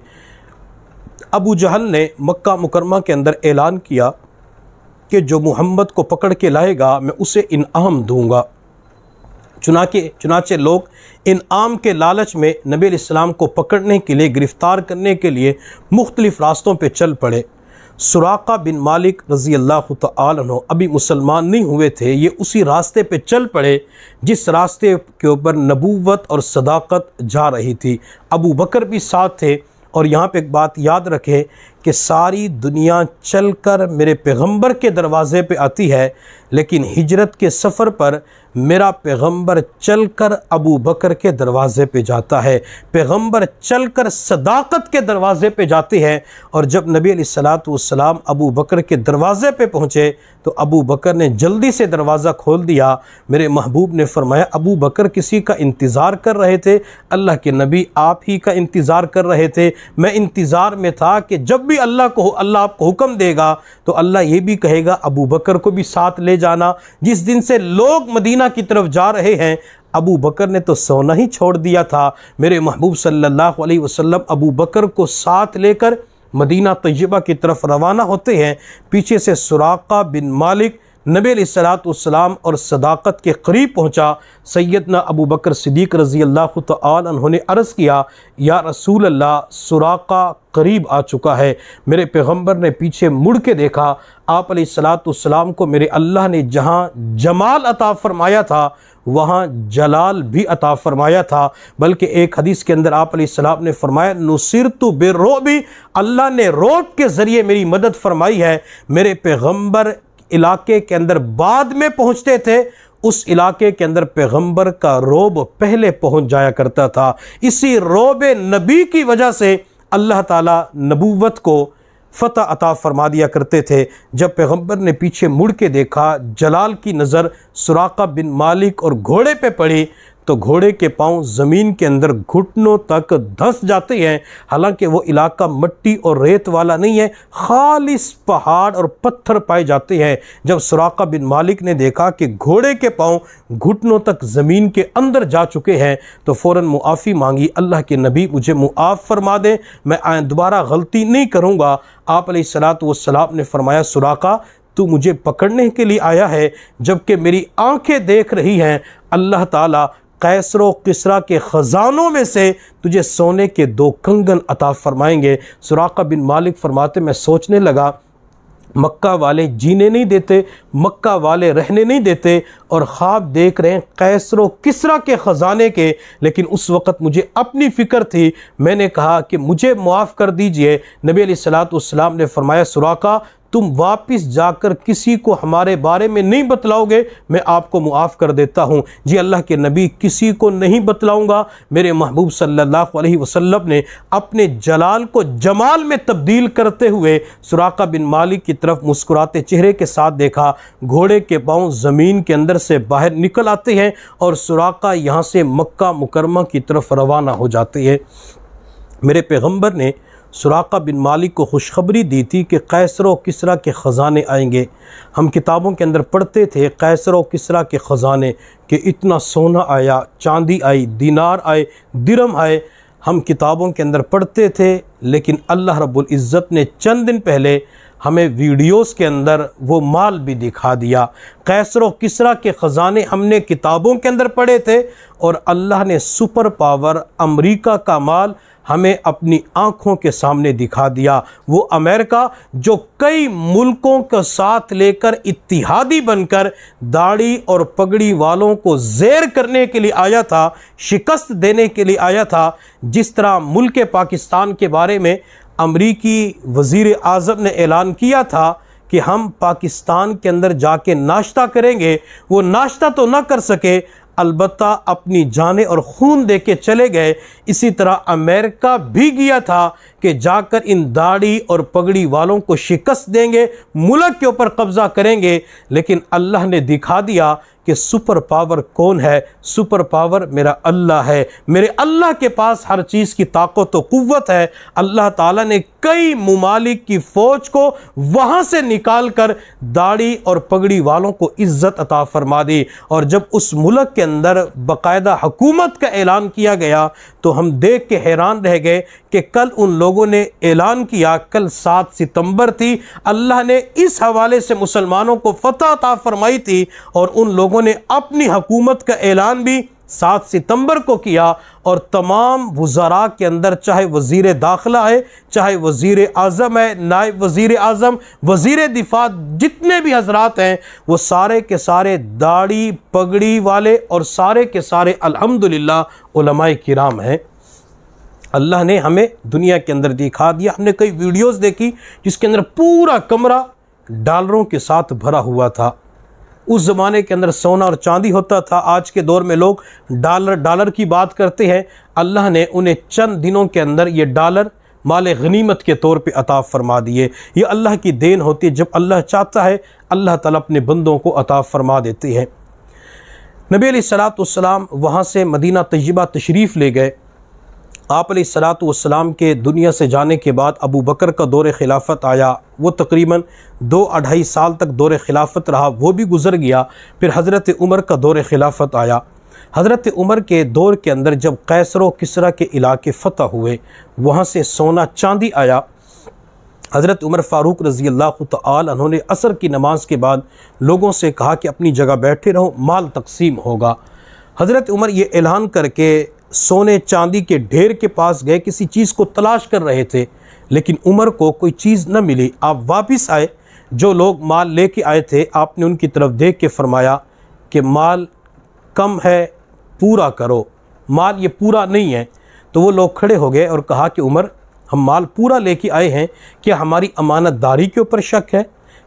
अबू जहल ने मक्का मुकरमा के अंदर ऐलान किया कि जो मोहम्मद को पकड़ के लाएगा मैं उसे इनाम दूंगा चुनाके चुनाचे लोग इनाम के लालच में नबी इस्लाम को पकड़ने के लिए गिरफ़्तार करने के लिए मुख्तलिफ़ रास्तों पर चल पड़े सुराका बिन मालिक रज़ी अल्लाह तु अभी मुसलमान नहीं हुए थे ये उसी रास्ते पे चल पड़े जिस रास्ते के ऊपर नबूवत और सदाकत जा रही थी अबू बकर भी साथ थे और यहाँ पे एक बात याद रखें कि सारी दुनिया चलकर मेरे पैगंबर के दरवाज़े पे आती है लेकिन हिजरत के सफ़र पर मेरा पैगंबर चलकर अबू बकर के दरवाज़े पे जाता है पैगंबर चलकर सदाकत के दरवाज़े पे जाती है और जब नबी सलाम अबू बकर के दरवाज़े पे पहुँचे तो अबू बकर ने जल्दी से दरवाज़ा खोल दिया मेरे महबूब ने फरमाया अबू बकर किसी का इंतज़ार कर रहे थे अल्लाह के नबी आप ही का इंतज़ार कर रहे थे मैं इंतज़ार में था कि जब भी अल्लाह को अल्लाह आपको हुक्म देगा तो अल्लाह ये भी कहेगा अबू बकर को भी साथ ले जाना जिस दिन से लोग मदीना की तरफ जा रहे हैं अबू बकर ने तो सोना ही छोड़ दिया था मेरे महबूब सल्लल्लाहु अलैहि वसल्लम अबू बकर को साथ लेकर मदीना तयबा की तरफ रवाना होते हैं पीछे से सुराका बिन मालिक नबी सलातम और सदाकत के करीब पहुँचा सैदना अबू बकर सिद्दीक रज़ी अल्लाह तहों अर्ज़ किया या रसूल अल्लाह सुराका करीब आ चुका है मेरे पैगम्बर ने पीछे मुड़ के देखा आप को मेरे अल्लाह ने जहाँ जमाल अता फ़रमाया था वहाँ जलाल भी अता फ़रमाया था बल्कि एक हदीस के अंदर आप सलाम ने फरमाया नुसर तो बेरो भी अल्लाह ने रोब के ज़रिए मेरी मदद फरमाई है मेरे पैगम्बर इलाके के अंदर बाद में पहुंचते थे उस इलाके के अंदर पैगंबर का रोब पहले पहुंच जाया करता था इसी रोब नबी की वजह से अल्लाह ताला नबूवत को फ़तह अता फरमा दिया करते थे जब पैगंबर ने पीछे मुड़ के देखा जलाल की नज़र सुराका बिन मालिक और घोड़े पे पड़ी तो घोड़े के पांव ज़मीन के अंदर घुटनों तक धंस जाते हैं हालांकि वो इलाका मट्टी और रेत वाला नहीं है खालिस पहाड़ और पत्थर पाए जाते हैं जब सुराका बिन मालिक ने देखा कि घोड़े के पांव घुटनों तक ज़मीन के अंदर जा चुके हैं तो फ़ौर मुआफ़ी मांगी अल्लाह के नबी मुझे मुआफ़ फरमा दें मैं दोबारा गलती नहीं करूँगा आप सलात वसलाम ने फरमाया सुराका तू मुझे पकड़ने के लिए आया है जबकि मेरी आंखें देख रही हैं अल्लाह ताला कैसर किसरा के ख़ज़ानों में से तुझे सोने के दो कंगन अता फ़रमाएंगे सुराका बिन मालिक फरमाते मैं सोचने लगा मक्का वाले जीने नहीं देते मक्का वाले रहने नहीं देते और ख्वाब देख रहे हैं कैसर किसरा के ख़ज़ाने के लेकिन उस वक़्त मुझे अपनी फ़िक्र थी मैंने कहा कि मुझे माफ़ कर दीजिए नबी सलाम ने फरमाया सुराका तुम वापस जाकर किसी को हमारे बारे में नहीं बतलाओगे मैं आपको मुआफ़ कर देता हूँ जी अल्लाह के नबी किसी को नहीं बतलाऊँगा मेरे महबूब सल्लल्लाहु अलैहि वसल्लम ने अपने जलाल को जमाल में तब्दील करते हुए सुराका बिन मालिक की तरफ मुस्कुराते चेहरे के साथ देखा घोड़े के पाँव ज़मीन के अंदर से बाहर निकल आते हैं और सुराका यहाँ से मक्का मुकरमा की तरफ रवाना हो जाती है मेरे पैगम्बर ने सुराका बिन मालिक को खुशखबरी दी थी कि कैसर व किसरा के ख़ज़ाने आएंगे हम किताबों के अंदर पढ़ते थे कैसर व किसरा के ख़ज़ाने के इतना सोना आया चांदी आई दिनार आए दिरम आए हम किताबों के अंदर पढ़ते थे लेकिन अल्लाह रब्बुल इज़्ज़त ने चंद दिन पहले हमें वीडियोस के अंदर वो माल भी दिखा दिया कैसर व किसरा के ख़ज़ाने हमने किताबों के अंदर पढ़े थे और अल्लाह ने सुपर पावर अमरीका का माल हमें अपनी आँखों के सामने दिखा दिया वो अमेरिका जो कई मुल्कों का साथ लेकर इतिहादी बनकर दाढ़ी और पगड़ी वालों को जेर करने के लिए आया था शिकस्त देने के लिए आया था जिस तरह मुल्क पाकिस्तान के बारे में अमरीकी वज़ी अजम ने ऐलान किया था कि हम पाकिस्तान के अंदर जाके नाश्ता करेंगे वो नाश्ता तो ना कर सके अलबत् अपनी जाने और खून दे के चले गए इसी तरह अमेरिका भी गया था कि जाकर इन दाढ़ी और पगड़ी वालों को शिकस्त देंगे मुल्क के ऊपर कब्ज़ा करेंगे लेकिन अल्लाह ने दिखा दिया कि सुपर पावर कौन है सुपर पावर मेरा अल्लाह है मेरे अल्लाह के पास हर चीज़ की ताकत व है अल्लाह ताला ने कई ममालिक की फ़ौज को वहाँ से निकाल कर दाढ़ी और पगड़ी वालों को इज़्ज़त अता फरमा दी और जब उस मुल्क के अंदर बाकायदा हकूमत का ऐलान किया गया तो हम देख के हैरान रह गए कि कल उन लोगों ने ऐलान किया कल सात सितंबर थी अल्लाह ने इस हवाले से मुसलमानों को फतः अता फरमाई थी और उन लोगों ने अपनी हकूमत का ऐलान भी सात सितंबर को किया और तमाम वज़रा के अंदर चाहे वजीर दाखिला है चाहे वजीर अजम है नायब वज़ी अजम वजीर दिफा जितने भी हजरात हैं वो सारे के सारे दाढ़ी पगड़ी वाले और सारे के सारे अलहमदिल्ला कराम हैं अल्लाह ने हमें दुनिया के अंदर दिखा दिया हमने कई वीडियोज देखी जिसके अंदर पूरा कमरा डालरों के साथ भरा हुआ था उस ज़माने के अंदर सोना और चांदी होता था आज के दौर में लोग डॉलर डॉलर की बात करते हैं अल्लाह ने उन्हें चंद दिनों के अंदर ये डॉलर माल गनीमत के तौर पे अता फरमा दिए ये अल्लाह की देन होती है जब अल्लाह चाहता है अल्लाह ताला अपने बंदों को अता फरमा देती है नबी सलाम वहाँ से मदीना तयबा तशरीफ़ ले गए आप सलातम के दुनिया से जाने के बाद अबू बकर का दौर खिलाफत आया वो तकरीबन दो अढ़ाई साल तक दौर खिलाफत रहा वो भी गुज़र गया फिर हज़रत उमर का दौर खिलाफत आया हज़रत उमर के दौर के अंदर जब कैसर किसरा के इलाके फ़तह हुए वहाँ से सोना चांदी आया हज़रत उमर फ़ारूक रज़ी अल्लाह तुमने असर की नमाज के बाद लोगों से कहा कि अपनी जगह बैठे रहो माल तकसीम होगा हज़रत उमर ये ऐलान करके सोने चांदी के ढेर के पास गए किसी चीज़ को तलाश कर रहे थे लेकिन उमर को कोई चीज़ न मिली आप वापस आए जो लोग माल लेके आए थे आपने उनकी तरफ देख के फरमाया कि माल कम है पूरा करो माल ये पूरा नहीं है तो वो लोग खड़े हो गए और कहा कि उमर हम माल पूरा लेके आए हैं क्या हमारी अमानतदारी के ऊपर शक है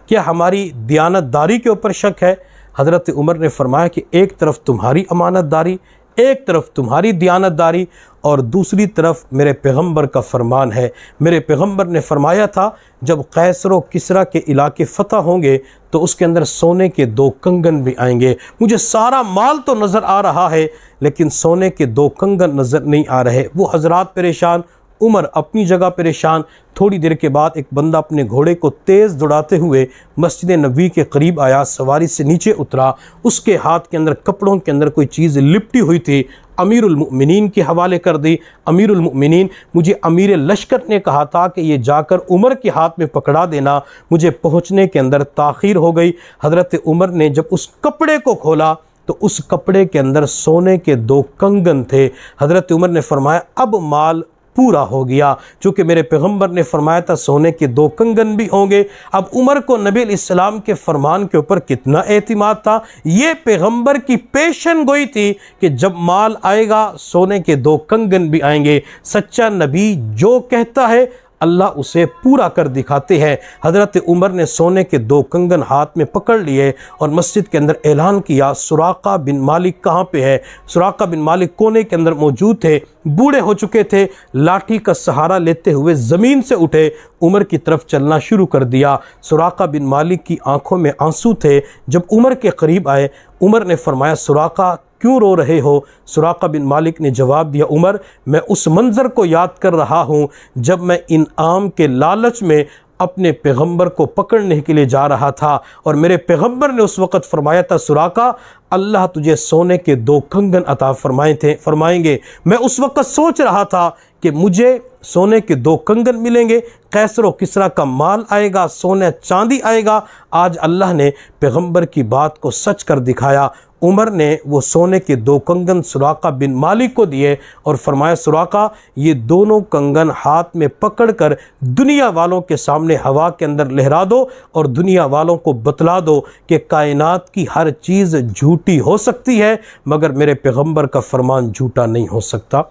क्या हमारी दयानतदारी के ऊपर शक है हज़रत उमर ने फरमाया कि एक तरफ तुम्हारी अमानतदारी एक तरफ तुम्हारी दयानतदारी और दूसरी तरफ मेरे पैगंबर का फरमान है मेरे पैगंबर ने फरमाया था जब कैसर किसरा के इलाके फतह होंगे तो उसके अंदर सोने के दो कंगन भी आएंगे मुझे सारा माल तो नज़र आ रहा है लेकिन सोने के दो कंगन नज़र नहीं आ रहे वो हजरात परेशान उमर अपनी जगह परेशान थोड़ी देर के बाद एक बंदा अपने घोड़े को तेज़ दौड़ाते हुए मस्जिद नबी के करीब आया सवारी से नीचे उतरा उसके हाथ के अंदर कपड़ों के अंदर कोई चीज़ लिपटी हुई थी अमीरमिन के हवाले कर दी अमीरमिन मुझे अमीर लश्कर ने कहा था कि ये जाकर उमर के हाथ में पकड़ा देना मुझे पहुँचने के अंदर ताखिर हो गई हज़रत उमर ने जब उस कपड़े को खोला तो उस कपड़े के अंदर सोने के दो कंगन थे हज़रत उमर ने फरमाया अब माल पूरा हो गया चूँकि मेरे पैगम्बर ने फरमाया था सोने के दो कंगन भी होंगे अब उमर को नबी इस्लाम के फरमान के ऊपर कितना अहतमाद था ये पैगम्बर की पेशन गोई थी कि जब माल आएगा सोने के दो कंगन भी आएंगे सच्चा नबी जो कहता है अल्लाह उसे पूरा कर दिखाते हैं हज़रत उमर ने सोने के दो कंगन हाथ में पकड़ लिए और मस्जिद के अंदर ऐलान किया सुराका बिन मालिक कहाँ पे है सुराका बिन मालिक कोने के अंदर मौजूद थे बूढ़े हो चुके थे लाठी का सहारा लेते हुए ज़मीन से उठे उमर की तरफ चलना शुरू कर दिया सुराका बिन मालिक की आंखों में आंसू थे जब उमर के करीब आए उमर ने फरमाया सुराका क्यों रो रहे हो सुराका बिन मालिक ने जवाब दिया उमर मैं उस मंज़र को याद कर रहा हूँ जब मैं इन आम के लालच में अपने पैगंबर को पकड़ने के लिए जा रहा था और मेरे पैगंबर ने उस वक़्त फरमाया था सुराका अल्लाह तुझे सोने के दो कंगन अता फरमाए थे फरमाएंगे मैं उस वक़्त सोच रहा था कि मुझे सोने के दो कंगन मिलेंगे कैसर किसरा का माल आएगा सोने चांदी आएगा आज अल्लाह ने पैगंबर की बात को सच कर दिखाया उमर ने वो सोने के दो कंगन सुराका बिन मालिक को दिए और फरमाया सुराका ये दोनों कंगन हाथ में पकड़ कर दुनिया वालों के सामने हवा के अंदर लहरा दो और दुनिया वालों को बतला दो कि कायनात की हर चीज़ झूठी हो सकती है मगर मेरे पैगंबर का फरमान झूठा नहीं हो सकता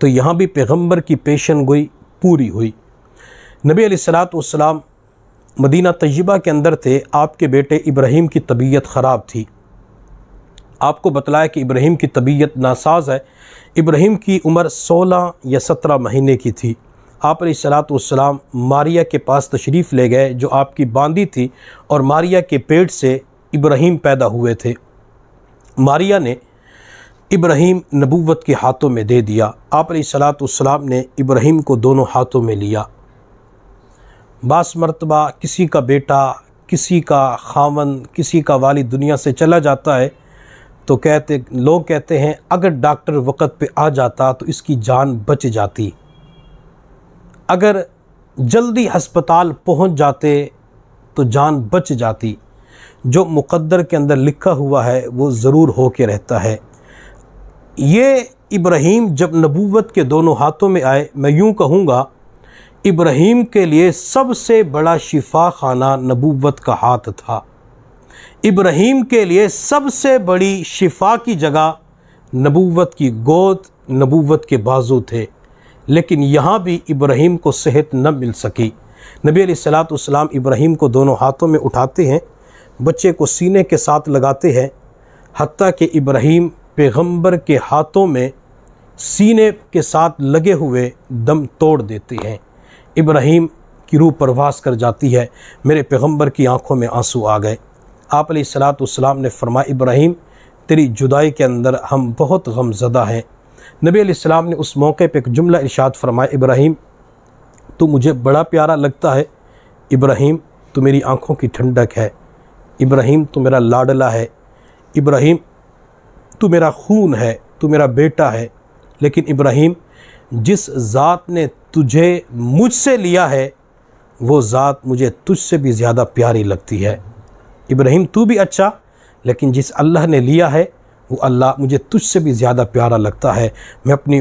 तो यहाँ भी पैगम्बर की पेशन गोई पूरी हुई नबी सलाम मदीना तयबा के अंदर थे आपके बेटे इब्राहिम की तबीयत ख़राब थी आपको बतलाया कि इब्राहिम की तबीयत नासाज है इब्राहिम की उम्र 16 या 17 महीने की थी आप सलाम मारिया के पास तशरीफ़ ले गए जो आपकी बांदी थी और मारिया के पेट से इब्राहिम पैदा हुए थे मारिया ने इब्राहिम नबूवत के हाथों में दे दिया आप सलाम ने इब्राहिम को दोनों हाथों में लिया बास मरतबा किसी का बेटा किसी का खावन किसी का वाली दुनिया से चला जाता है तो कहते लोग कहते हैं अगर डॉक्टर वक़्त पे आ जाता तो इसकी जान बच जाती अगर जल्दी हस्पताल पहुंच जाते तो जान बच जाती जो मुकद्दर के अंदर लिखा हुआ है वो ज़रूर हो के रहता है ये इब्राहीम जब नबूवत के दोनों हाथों में आए मैं यूँ कहूँगा इब्राहीम के लिए सबसे बड़ा शिफा खाना नबूवत का हाथ था इब्राहीम के लिए सबसे बड़ी शिफा की जगह नबूवत की गोद नबूवत के बाजू थे लेकिन यहाँ भी इब्राहीम को सेहत न मिल सकी नबी सलाम इब्राहिम को दोनों हाथों में उठाते हैं बच्चे को सीने के साथ लगाते हैं हती कि इब्राहीम पैगंबर के हाथों में सीने के साथ लगे हुए दम तोड़ देते हैं इब्राहिम की रूह प्रवास कर जाती है मेरे पैगंबर की आंखों में आंसू आ गए आप सलाम ने फरमाया इब्राहिम तेरी जुदाई के अंदर हम बहुत गमजदा हैं नबी सलाम ने उस मौके पर एक जुमला इरशाद फरमाया इब्राहिम तो मुझे बड़ा प्यारा लगता है इब्राहिम तो मेरी आँखों की ठंडक है इब्राहिम तो मेरा लाडला है इब्राहिम तू मेरा खून है तू मेरा बेटा है लेकिन इब्राहिम जिस ज़ात ने तुझे मुझसे लिया है वो ज़ात मुझे तुझसे भी ज़्यादा प्यारी लगती है इब्राहिम तू भी अच्छा लेकिन जिस अल्लाह ने लिया है वो अल्लाह मुझे तुझसे भी ज़्यादा प्यारा लगता है मैं अपनी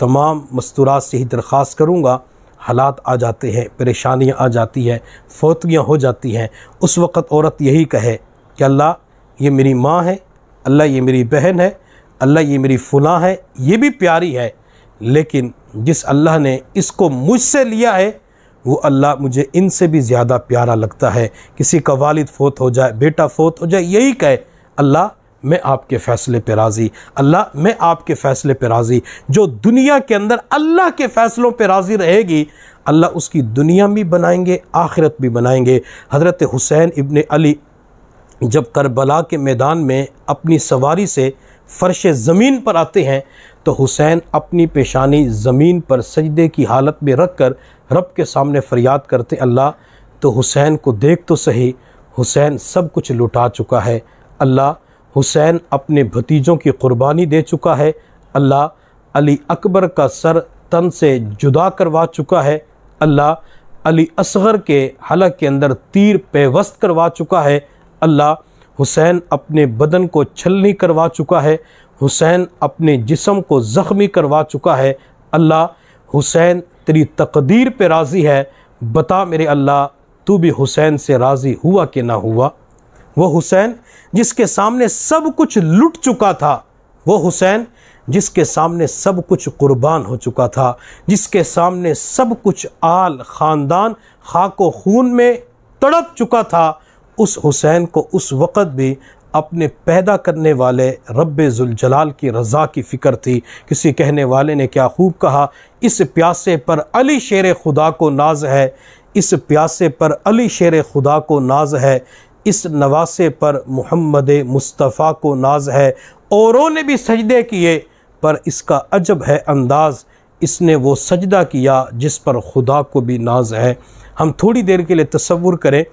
तमाम मस्तूरात से ही दरख्वास्त करूँगा हालात आ जाते हैं परेशानियाँ आ जाती हैं फोतगियाँ हो जाती हैं उस वक़्त औरत यही कहे कि अल्लाह ये मेरी माँ है अल्लाह ये मेरी बहन है अल्लाह ये मेरी फुला है ये भी प्यारी है लेकिन जिस अल्लाह ने इसको मुझसे लिया है वो अल्लाह मुझे इनसे भी ज़्यादा प्यारा लगता है किसी का वालिद फोत हो जाए बेटा फोत हो जाए यही कहे अल्लाह मैं आपके फ़ैसले पर राज़ी अल्लाह मैं आपके फ़ैसले पर राज़ी जो दुनिया के अंदर अल्लाह के फ़ैसलों पर राज़ी रहेगी अल्लाह उसकी दुनिया भी बनाएंगे आखिरत भी बनाएंगे हज़रत हुसैन इबन अली जब करबला के मैदान में अपनी सवारी से फ़र्श ज़मीन पर आते हैं तो हुसैन अपनी पेशानी ज़मीन पर सजदे की हालत में रख कर रब के सामने फ़रियाद करते अल्लाह तो हुसैन को देख तो सही हुसैन सब कुछ लुटा चुका है अल्लाह हुसैन अपने भतीजों की क़ुरबानी दे चुका है अल्लाह अली अकबर का सर तन से जुदा करवा चुका है अल्लाह अली असगर के हलक के अंदर तीर पेवस्त करवा चुका है अल्लाह हुसैन अपने बदन को छलनी करवा चुका है हुसैन अपने जिसम को ज़ख्मी करवा चुका है अल्लाह हुसैन तेरी तकदीर पे राज़ी है बता मेरे अल्लाह तू भी हुसैन से राज़ी हुआ कि ना हुआ वो हुसैन जिसके सामने सब कुछ लुट चुका था वो हुसैन जिसके सामने सब कुछ कुर्बान हो चुका था जिसके सामने सब कुछ आल ख़ानदान खाको खून में तड़प चुका था उस हुसैन को उस वक़्त भी अपने पैदा करने वाले रब जुलजलाल की रज़ा की फ़िक्र थी किसी कहने वाले ने क्या खूब कहा इस प्यासे पर अली शेर खुदा को नाज है इस प्यासे पर अली शेर खुदा को नाज है इस नवासे पर मोहम्मद मुस्तफ़ा को नाज है औरों ने भी सजदे किए पर इसका अजब है अंदाज़ इसने वो सजदा किया जिस पर खुदा को भी नाज है हम थोड़ी देर के लिए तस्वुर करें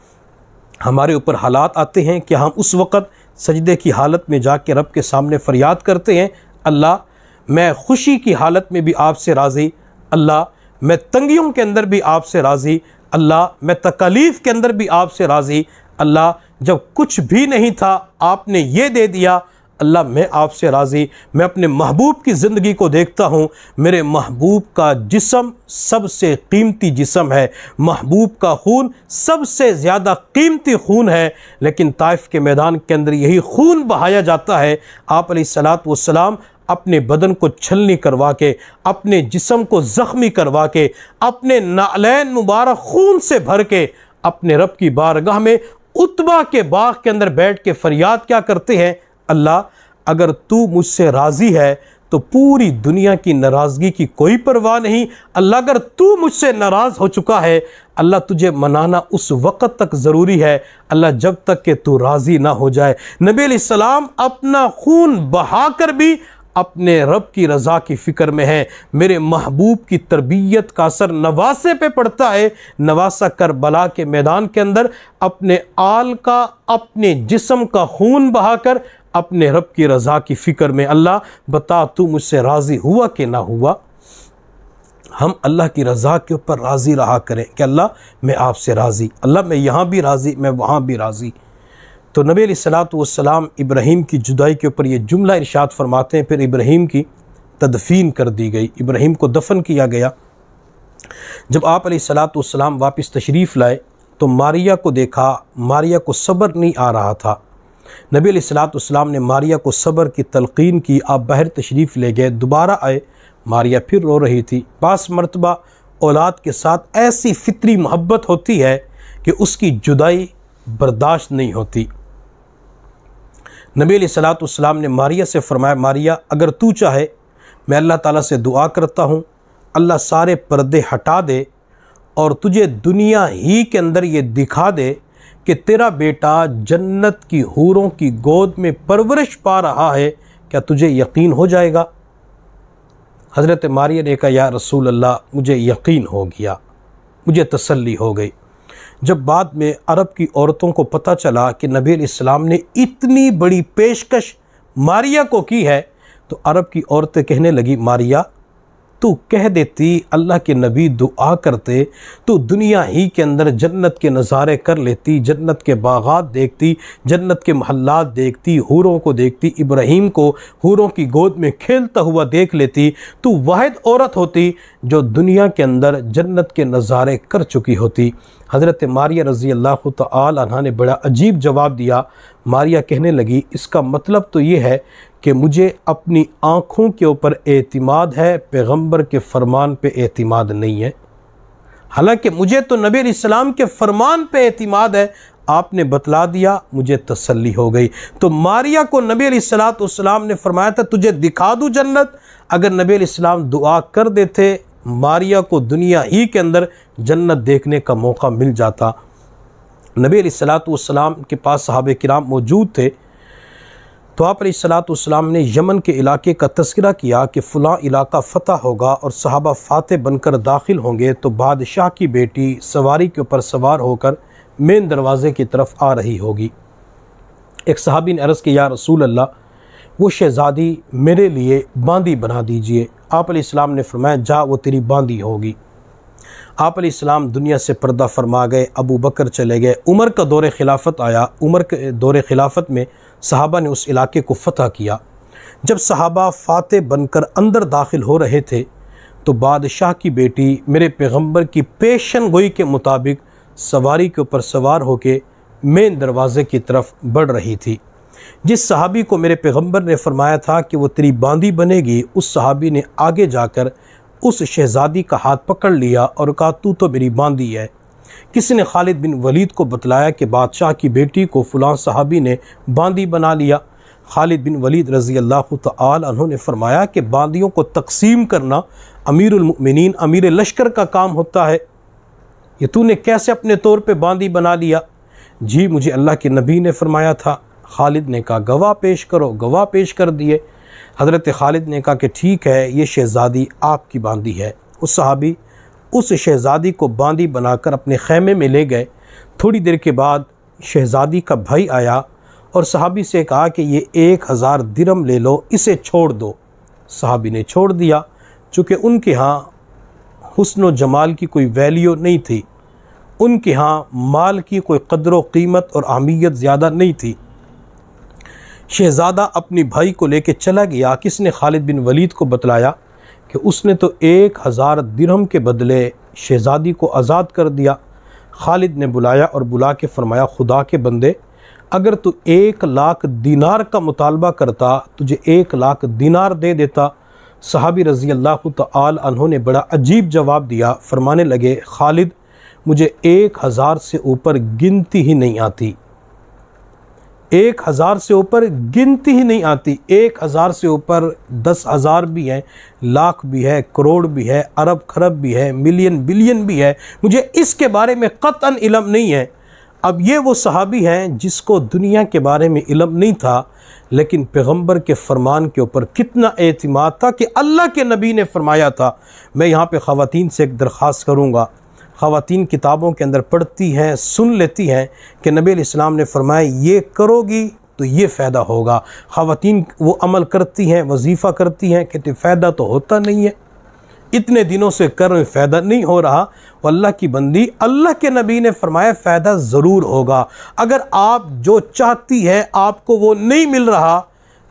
हमारे ऊपर हालात आते हैं कि हम उस वक़्त सजदे की हालत में जाके रब के सामने फ़रियाद करते हैं अल्लाह मैं खुशी की हालत में भी आपसे राज़ी अल्लाह मैं तंगियों के अंदर भी आपसे राज़ी अल्लाह मैं तकलीफ़ के अंदर भी आपसे राज़ी अल्लाह जब कुछ भी नहीं था आपने ये दे दिया अल्लाह मैं आपसे राज़ी मैं अपने महबूब की ज़िंदगी को देखता हूँ मेरे महबूब का जिसम सबसे कीमती जिसम है महबूब का खून सबसे ज़्यादा कीमती खून है लेकिन ताइफ के मैदान के अंदर यही खून बहाया जाता है आप सलात वसलाम अपने बदन को छलनी करवा के अपने जिसम को ज़ख्मी करवा के अपने नालैन मुबारक खून से भर के अपने रब की बारगाह में उतबा के बाग के अंदर बैठ के फरियाद क्या करते हैं अल्लाह अगर तू मुझसे राज़ी है तो पूरी दुनिया की नाराज़गी की कोई परवाह नहीं अल्लाह अगर तू मुझसे नाराज़ हो चुका है अल्लाह तुझे मनाना उस वक़्त तक ज़रूरी है अल्लाह जब तक कि तू राज़ी ना हो जाए नबी अपना खून बहा कर भी अपने रब की रज़ा की फ़िक्र में है मेरे महबूब की तरबियत का असर नवासे पे पड़ता है नवासा कर बला के मैदान के अंदर अपने आल का अपने जिसम का खून बहाकर अपने रब की रज़ा की फ़िक्र में अल्लाह बता तू मुझसे राज़ी हुआ कि ना हुआ हम अल्लाह की रज़ा के ऊपर राज़ी रहा करें कि अल्लाह मैं आपसे राज़ी अल्लाह मैं यहाँ भी राज़ी मैं वहाँ भी राज़ी तो नबी सलाम इब्राहिम की जुदाई के ऊपर ये जुमला इरशाद फरमाते हैं फिर इब्राहिम की तदफीन कर दी गई इब्राहीम को दफन किया गया जब आप सलाम वापस तशरीफ़ लाए तो मारिया को देखा मारिया को सब्र नहीं आ रहा था नबी सलाम ने मारिया को सब्र की तलकिन की आप बहर तशरीफ़ ले गए दोबारा आए मारिया फिर रो रही थी पास मरतबा औलाद के साथ ऐसी फितरी मोहब्बत होती है कि उसकी जुदाई बर्दाश्त नहीं होती नबी सलाम ने मारिया से फरमाया मारिया अगर तू चाहे मैं अल्लाह ताला से दुआ करता हूँ अल्लाह सारे पर्दे हटा दे और तुझे दुनिया ही के अंदर ये दिखा दे कि तेरा बेटा जन्नत की हूरों की गोद में परवरिश पा रहा है क्या तुझे यकीन हो जाएगा हज़रत मारिया ने कहा या रसूल अल्लाह मुझे यकीन हो गया मुझे तसल्ली हो गई जब बाद में अरब की औरतों को पता चला कि नबी इस्लाम ने इतनी बड़ी पेशकश मारिया को की है तो अरब की औरतें कहने लगी मारिया तो कह देती अल्लाह के नबी दुआ करते तो दुनिया ही के अंदर जन्नत के नज़ारे कर लेती जन्नत के बागात देखती जन्नत के महल्लात देखती हूरों को देखती इब्राहीम को हूरों की गोद में खेलता हुआ देख लेती तो वाद औरत होती जो दुनिया के अंदर जन्नत के नज़ारे कर चुकी होती हज़रत मारिया रज़ी अल्लाह तह ने बड़ा अजीब जवाब दिया मारिया कहने लगी इसका मतलब तो ये है कि मुझे अपनी आँखों के ऊपर एतमाद है पैगम्बर के फरमान पर एतमाद नहीं है हालांकि मुझे तो नबी इस्लाम के फरमान पर एतमाद है आपने बतला दिया मुझे तसल्ली हो गई तो मारिया को नबी सलाम ने फरमाया था तुझे दिखा दूँ जन्नत अगर नबी इस्लाम दुआ कर देते मारिया को दुनिया ही के अंदर जन्नत देखने का मौका मिल जाता नबी सलाम के पास साहब कराम मौजूद थे तो आप सलाम ने यमन के इलाके का तस्करा किया कि फ़लाँ इलाका फ़तह होगा और सहाबा फ़ातह बनकर दाखिल होंगे तो बादशाह की बेटी सवारी के ऊपर सवार होकर मेन दरवाज़े की तरफ आ रही होगी एक सहाबी ने अरस के या रसूल अल्लाह वो शहज़ादी मेरे लिए बांदी बना दीजिए आप इस्लाम ने फरमाया जा वो तेरी बांदी होगी आप इस्लाम दुनिया से पर्दा फरमा गए अबू बकर चले गए उमर का दौर खिलाफत आया उमर के दौर खिलाफत में सहाबा ने उस इलाके को फतह किया जब सहाबा फाते बनकर अंदर दाखिल हो रहे थे तो बादशाह की बेटी मेरे पैगंबर की पेशन गोई के मुताबिक सवारी के ऊपर सवार होकर मेन दरवाज़े की तरफ बढ़ रही थी जिस सहाबी को मेरे पैगंबर ने फरमाया था कि वो तेरी बांदी बनेगी उस सहाबी ने आगे जाकर उस शहज़ादी का हाथ पकड़ लिया और कहा तू तो मेरी बांदी है किसी ने खालिद बिन वलीद को बतलाया कि बादशाह की बेटी को फ़लाँ साहबी ने बांदी बना लिया खालिद बिन वलीद रज़ी अल्लाह ने फ़रमाया कि बांदियों को तकसीम करना अमीरमिन अमीर लश्कर का काम होता है ये तूने कैसे अपने तौर पर बांदी बना लिया जी मुझे अल्लाह के नबी ने फ़रमाया था खालिद ने कहा गवाह पेश करो गवाह पेश कर दिए हज़रत खालिद ने कहा कि ठीक है ये शहज़ादी आपकी बांदी है उस सहाबी उस शहज़ादी को बांदी बनाकर अपने खेमे में ले गए थोड़ी देर के बाद शहज़ादी का भाई आया और सहाबी से कहा कि ये एक हज़ार दिरम ले लो इसे छोड़ दो सहाबी ने छोड़ दिया चूँकि उनके यहाँ हसन जमाल की कोई वैल्यू नहीं थी उनके यहाँ माल की कोई कदर कीमत और अहमियत ज़्यादा नहीं थी शहज़ादा अपने भाई को लेके चला गया किसने खालिद बिन वलीद को बतलाया कि उसने तो एक हज़ार दिरहम के बदले शहज़ादी को आज़ाद कर दिया खालिद ने बुलाया और बुला के फरमाया खुदा के बंदे अगर तू एक लाख दिनार का मुतालबा करता तुझे एक लाख दिनार दे देता सहाबी रज़ी अल्लाह तहों ने बड़ा अजीब जवाब दिया फरमाने लगे खालिद मुझे एक हज़ार से ऊपर गिनती ही नहीं आती एक हज़ार से ऊपर गिनती ही नहीं आती एक हज़ार से ऊपर दस हज़ार भी है लाख भी है करोड़ भी है अरब खरब भी है मिलियन बिलियन भी है मुझे इसके बारे में क़तन इलम नहीं है अब ये वो सहाबी हैं जिसको दुनिया के बारे में इलम नहीं था लेकिन पैगंबर के फरमान के ऊपर कितना एतमाद था कि अल्लाह के नबी ने फरमाया था मैं यहाँ पे ख़वातीन से एक दरख्वास्त करूँगा ख़वातीन किताबों के अंदर पढ़ती हैं सुन लेती हैं कि नबी इस्लाम ने फरमाया ये करोगी तो ये फ़ायदा होगा ख़वातीन वो अमल करती हैं वजीफ़ा करती हैं कहते तो फ़ायदा तो होता नहीं है इतने दिनों से कर में फ़ायदा नहीं हो रहा वो अल्लाह की बंदी अल्लाह के नबी ने फरमाया फ़ायदा ज़रूर होगा अगर आप जो चाहती है आपको वो नहीं मिल रहा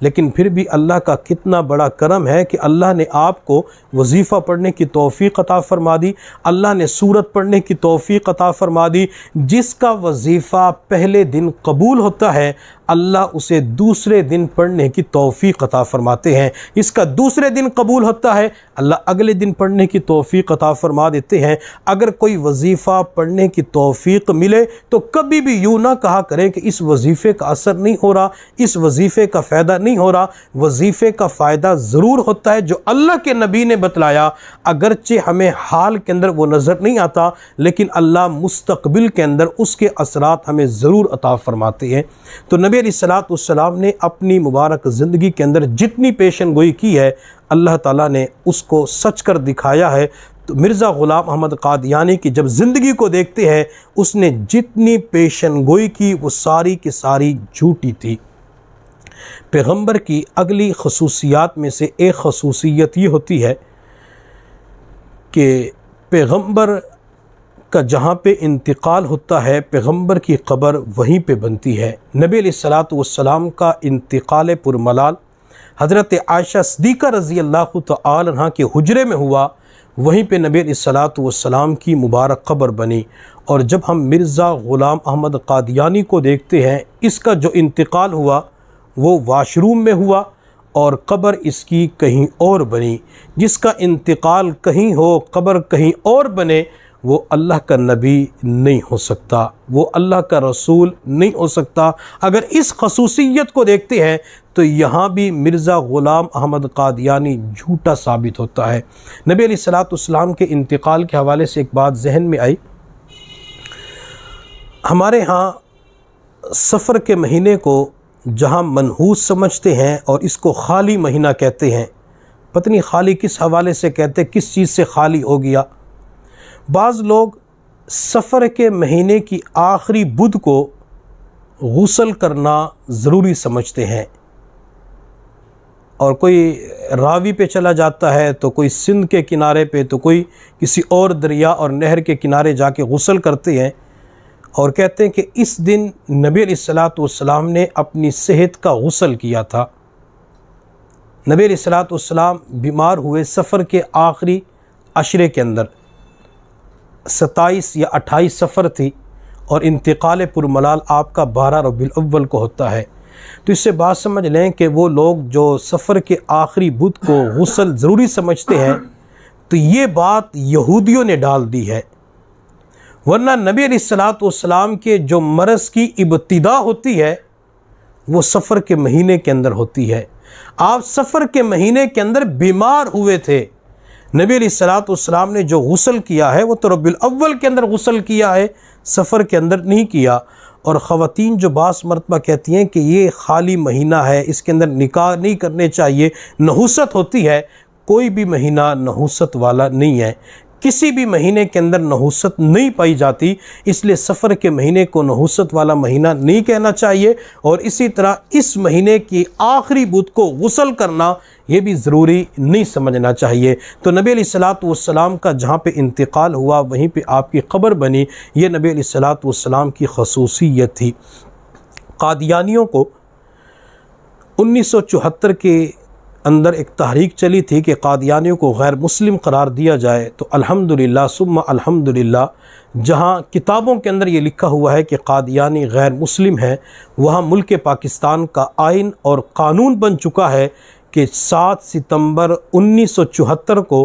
लेकिन फिर भी अल्लाह का कितना बड़ा करम है कि अल्लाह ने आपको वजीफ़ा पढ़ने की तोफ़ी अता फ़रमा दी अल्लाह ने सूरत पढ़ने की तोफ़ी अता फ़रमा दी जिसका वजीफ़ा पहले दिन कबूल होता है अल्लाह उसे दूसरे दिन पढ़ने की तोफ़ी अता फ़रमाते हैं इसका दूसरे दिन कबूल होता है अल्लाह अगले दिन पढ़ने की तोफ़ी अता फ़रमा देते हैं अगर कोई वजीफ़ा पढ़ने की तोफ़ी मिले तो कभी भी यूँ ना कहा करें कि इस वजीफ़े का असर नहीं हो रहा इस वजीफ़े का फ़ायदा नहीं हो रहा वजीफ़े का फ़ायदा ज़रूर होता है जो अल्लाह के नबी ने बतलाया अगरचे हमें हाल के अंदर वो नज़र नहीं आता लेकिन अल्लाह मुस्तबिल के अंदर उसके असरात हमें ज़रूर अता फ़रमाते हैं तो नबी नबी सलाम ने अपनी मुबारक ज़िंदगी के अंदर जितनी पेशन गोई की है अल्लाह ताली ने उसको सच कर दिखाया है तो मिर्ज़ा ग़ुलाम अहमद कादयानी की जब ज़िंदगी को देखते हैं उसने जितनी पेशन गोई की वो सारी की सारी झूठी थी पैगम्बर की अगली खसूसियात में से एक खसूसियत ये होती है कि पैगम्बर का जहाँ पे इंतकाल होता है पैगम्बर की खबर वहीं पर बनती है नबी सलाम का इंतकाल पुरमलाल हज़रत आयशा सदीक़ा रज़ी अल्लाह तह के हजरे में हुआ वहीं पर नबी सलाम की मुबारक ख़बर बनी और जब हम मिर्ज़ा ग़ुलाम अहमद कादियानी को देखते हैं इसका जो इंतकाल हुआ वो वाशरूम में हुआ और कबर इसकी कहीं और बनी जिसका इंतकाल कहीं हो कबर कहीं और बने वो अल्लाह का नबी नहीं हो सकता वो अल्लाह का रसूल नहीं हो सकता अगर इस खसूसियत को देखते हैं तो यहाँ भी मिर्ज़ा ग़ुलाम अहमद कादियानी झूठा साबित होता है नबी सलाम के इंतकाल के हवाले से एक बात जहन में आई हमारे यहाँ सफ़र के महीने को जहाँ मनहूस समझते हैं और इसको खाली महीना कहते हैं पत्नी खाली किस हवाले से कहते किस चीज़ से खाली हो गया बाज़ लोग सफ़र के महीने की आखिरी बुध को गसल करना ज़रूरी समझते हैं और कोई रावी पे चला जाता है तो कोई सिंध के किनारे पे तो कोई किसी और दरिया और नहर के किनारे जाके गसल करते हैं और कहते हैं कि इस दिन नबी सलाम ने अपनी सेहत का गसल किया था नबी सलाम बीमार हुए सफ़र के आखिरी अशरे के अंदर सत्ताईस या अट्ठाईस सफ़र थी और इंतकाल पुरमलाल आपका बारह रबीअल को होता है तो इससे बात समझ लें कि वो लोग जो सफ़र के आखिरी बुध को गसल ज़रूरी समझते हैं तो ये बात यहूदियों ने डाल दी है वरना नबी सलाम के जो मरस की इब्तदा होती है वो सफ़र के महीने के अंदर होती है आप सफ़र के महीने के अंदर बीमार हुए थे नबी सलाम ने जो गसल किया है वो तो रबल के अंदर गसल किया है सफ़र के अंदर नहीं किया और ख़वान जो बास मरतबा कहती हैं कि ये खाली महीना है इसके अंदर निकाह नहीं करने चाहिए नहुसत होती है कोई भी महीना नहुसत वाला नहीं है किसी भी महीने के अंदर नहुसत नहीं पाई जाती इसलिए सफ़र के महीने को नहुसत वाला महीना नहीं कहना चाहिए और इसी तरह इस महीने की आखिरी बुध को गसल करना ये भी ज़रूरी नहीं समझना चाहिए तो नबी सलाम का जहाँ पे इंतकाल हुआ वहीं पे आपकी ख़बर बनी ये नबी सलाम की खसूसियत थी कादियानियों को 1974 के अंदर एक तहरीक चली थी कि कादियानियों को गैर मुस्लिम करार दिया जाए तो अल्हम्दुलिल्लाह सुम्मा अल्हम्दुलिल्लाह जहाँ किताबों के अंदर ये लिखा हुआ है कि कादियानी गैर मुस्लिम है वहाँ मुल्क पाकिस्तान का आइन और कानून बन चुका है कि सात सितंबर 1974 को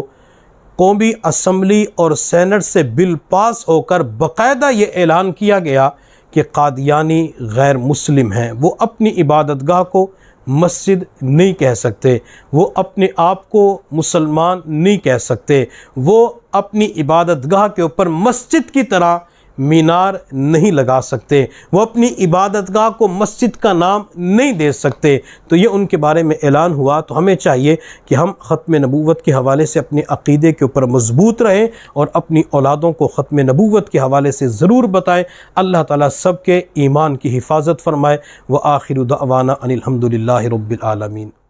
कौमी असम्बली और सैनट से बिल पास होकर बाकायदा ये ऐलान किया गया कि कादियानी गैर मुस्लिम हैं वो अपनी इबादत को मस्जिद नहीं कह सकते वो अपने आप को मुसलमान नहीं कह सकते वो अपनी इबादतगाह के ऊपर मस्जिद की तरह मीनार नहीं लगा सकते वो अपनी इबादतगाह को मस्जिद का नाम नहीं दे सकते तो ये उनके बारे में ऐलान हुआ तो हमें चाहिए कि हम ख़त्म नबूवत के हवाले से अपने अकीदे के ऊपर मजबूत रहें और अपनी औलादों को ख़त्म नबूवत के हवाले से ज़रूर बताएं अल्लाह ताला सब के ईमान की हिफाजत फरमाए व आखिर दवाना अनिलहमदिल्ला रबालमीन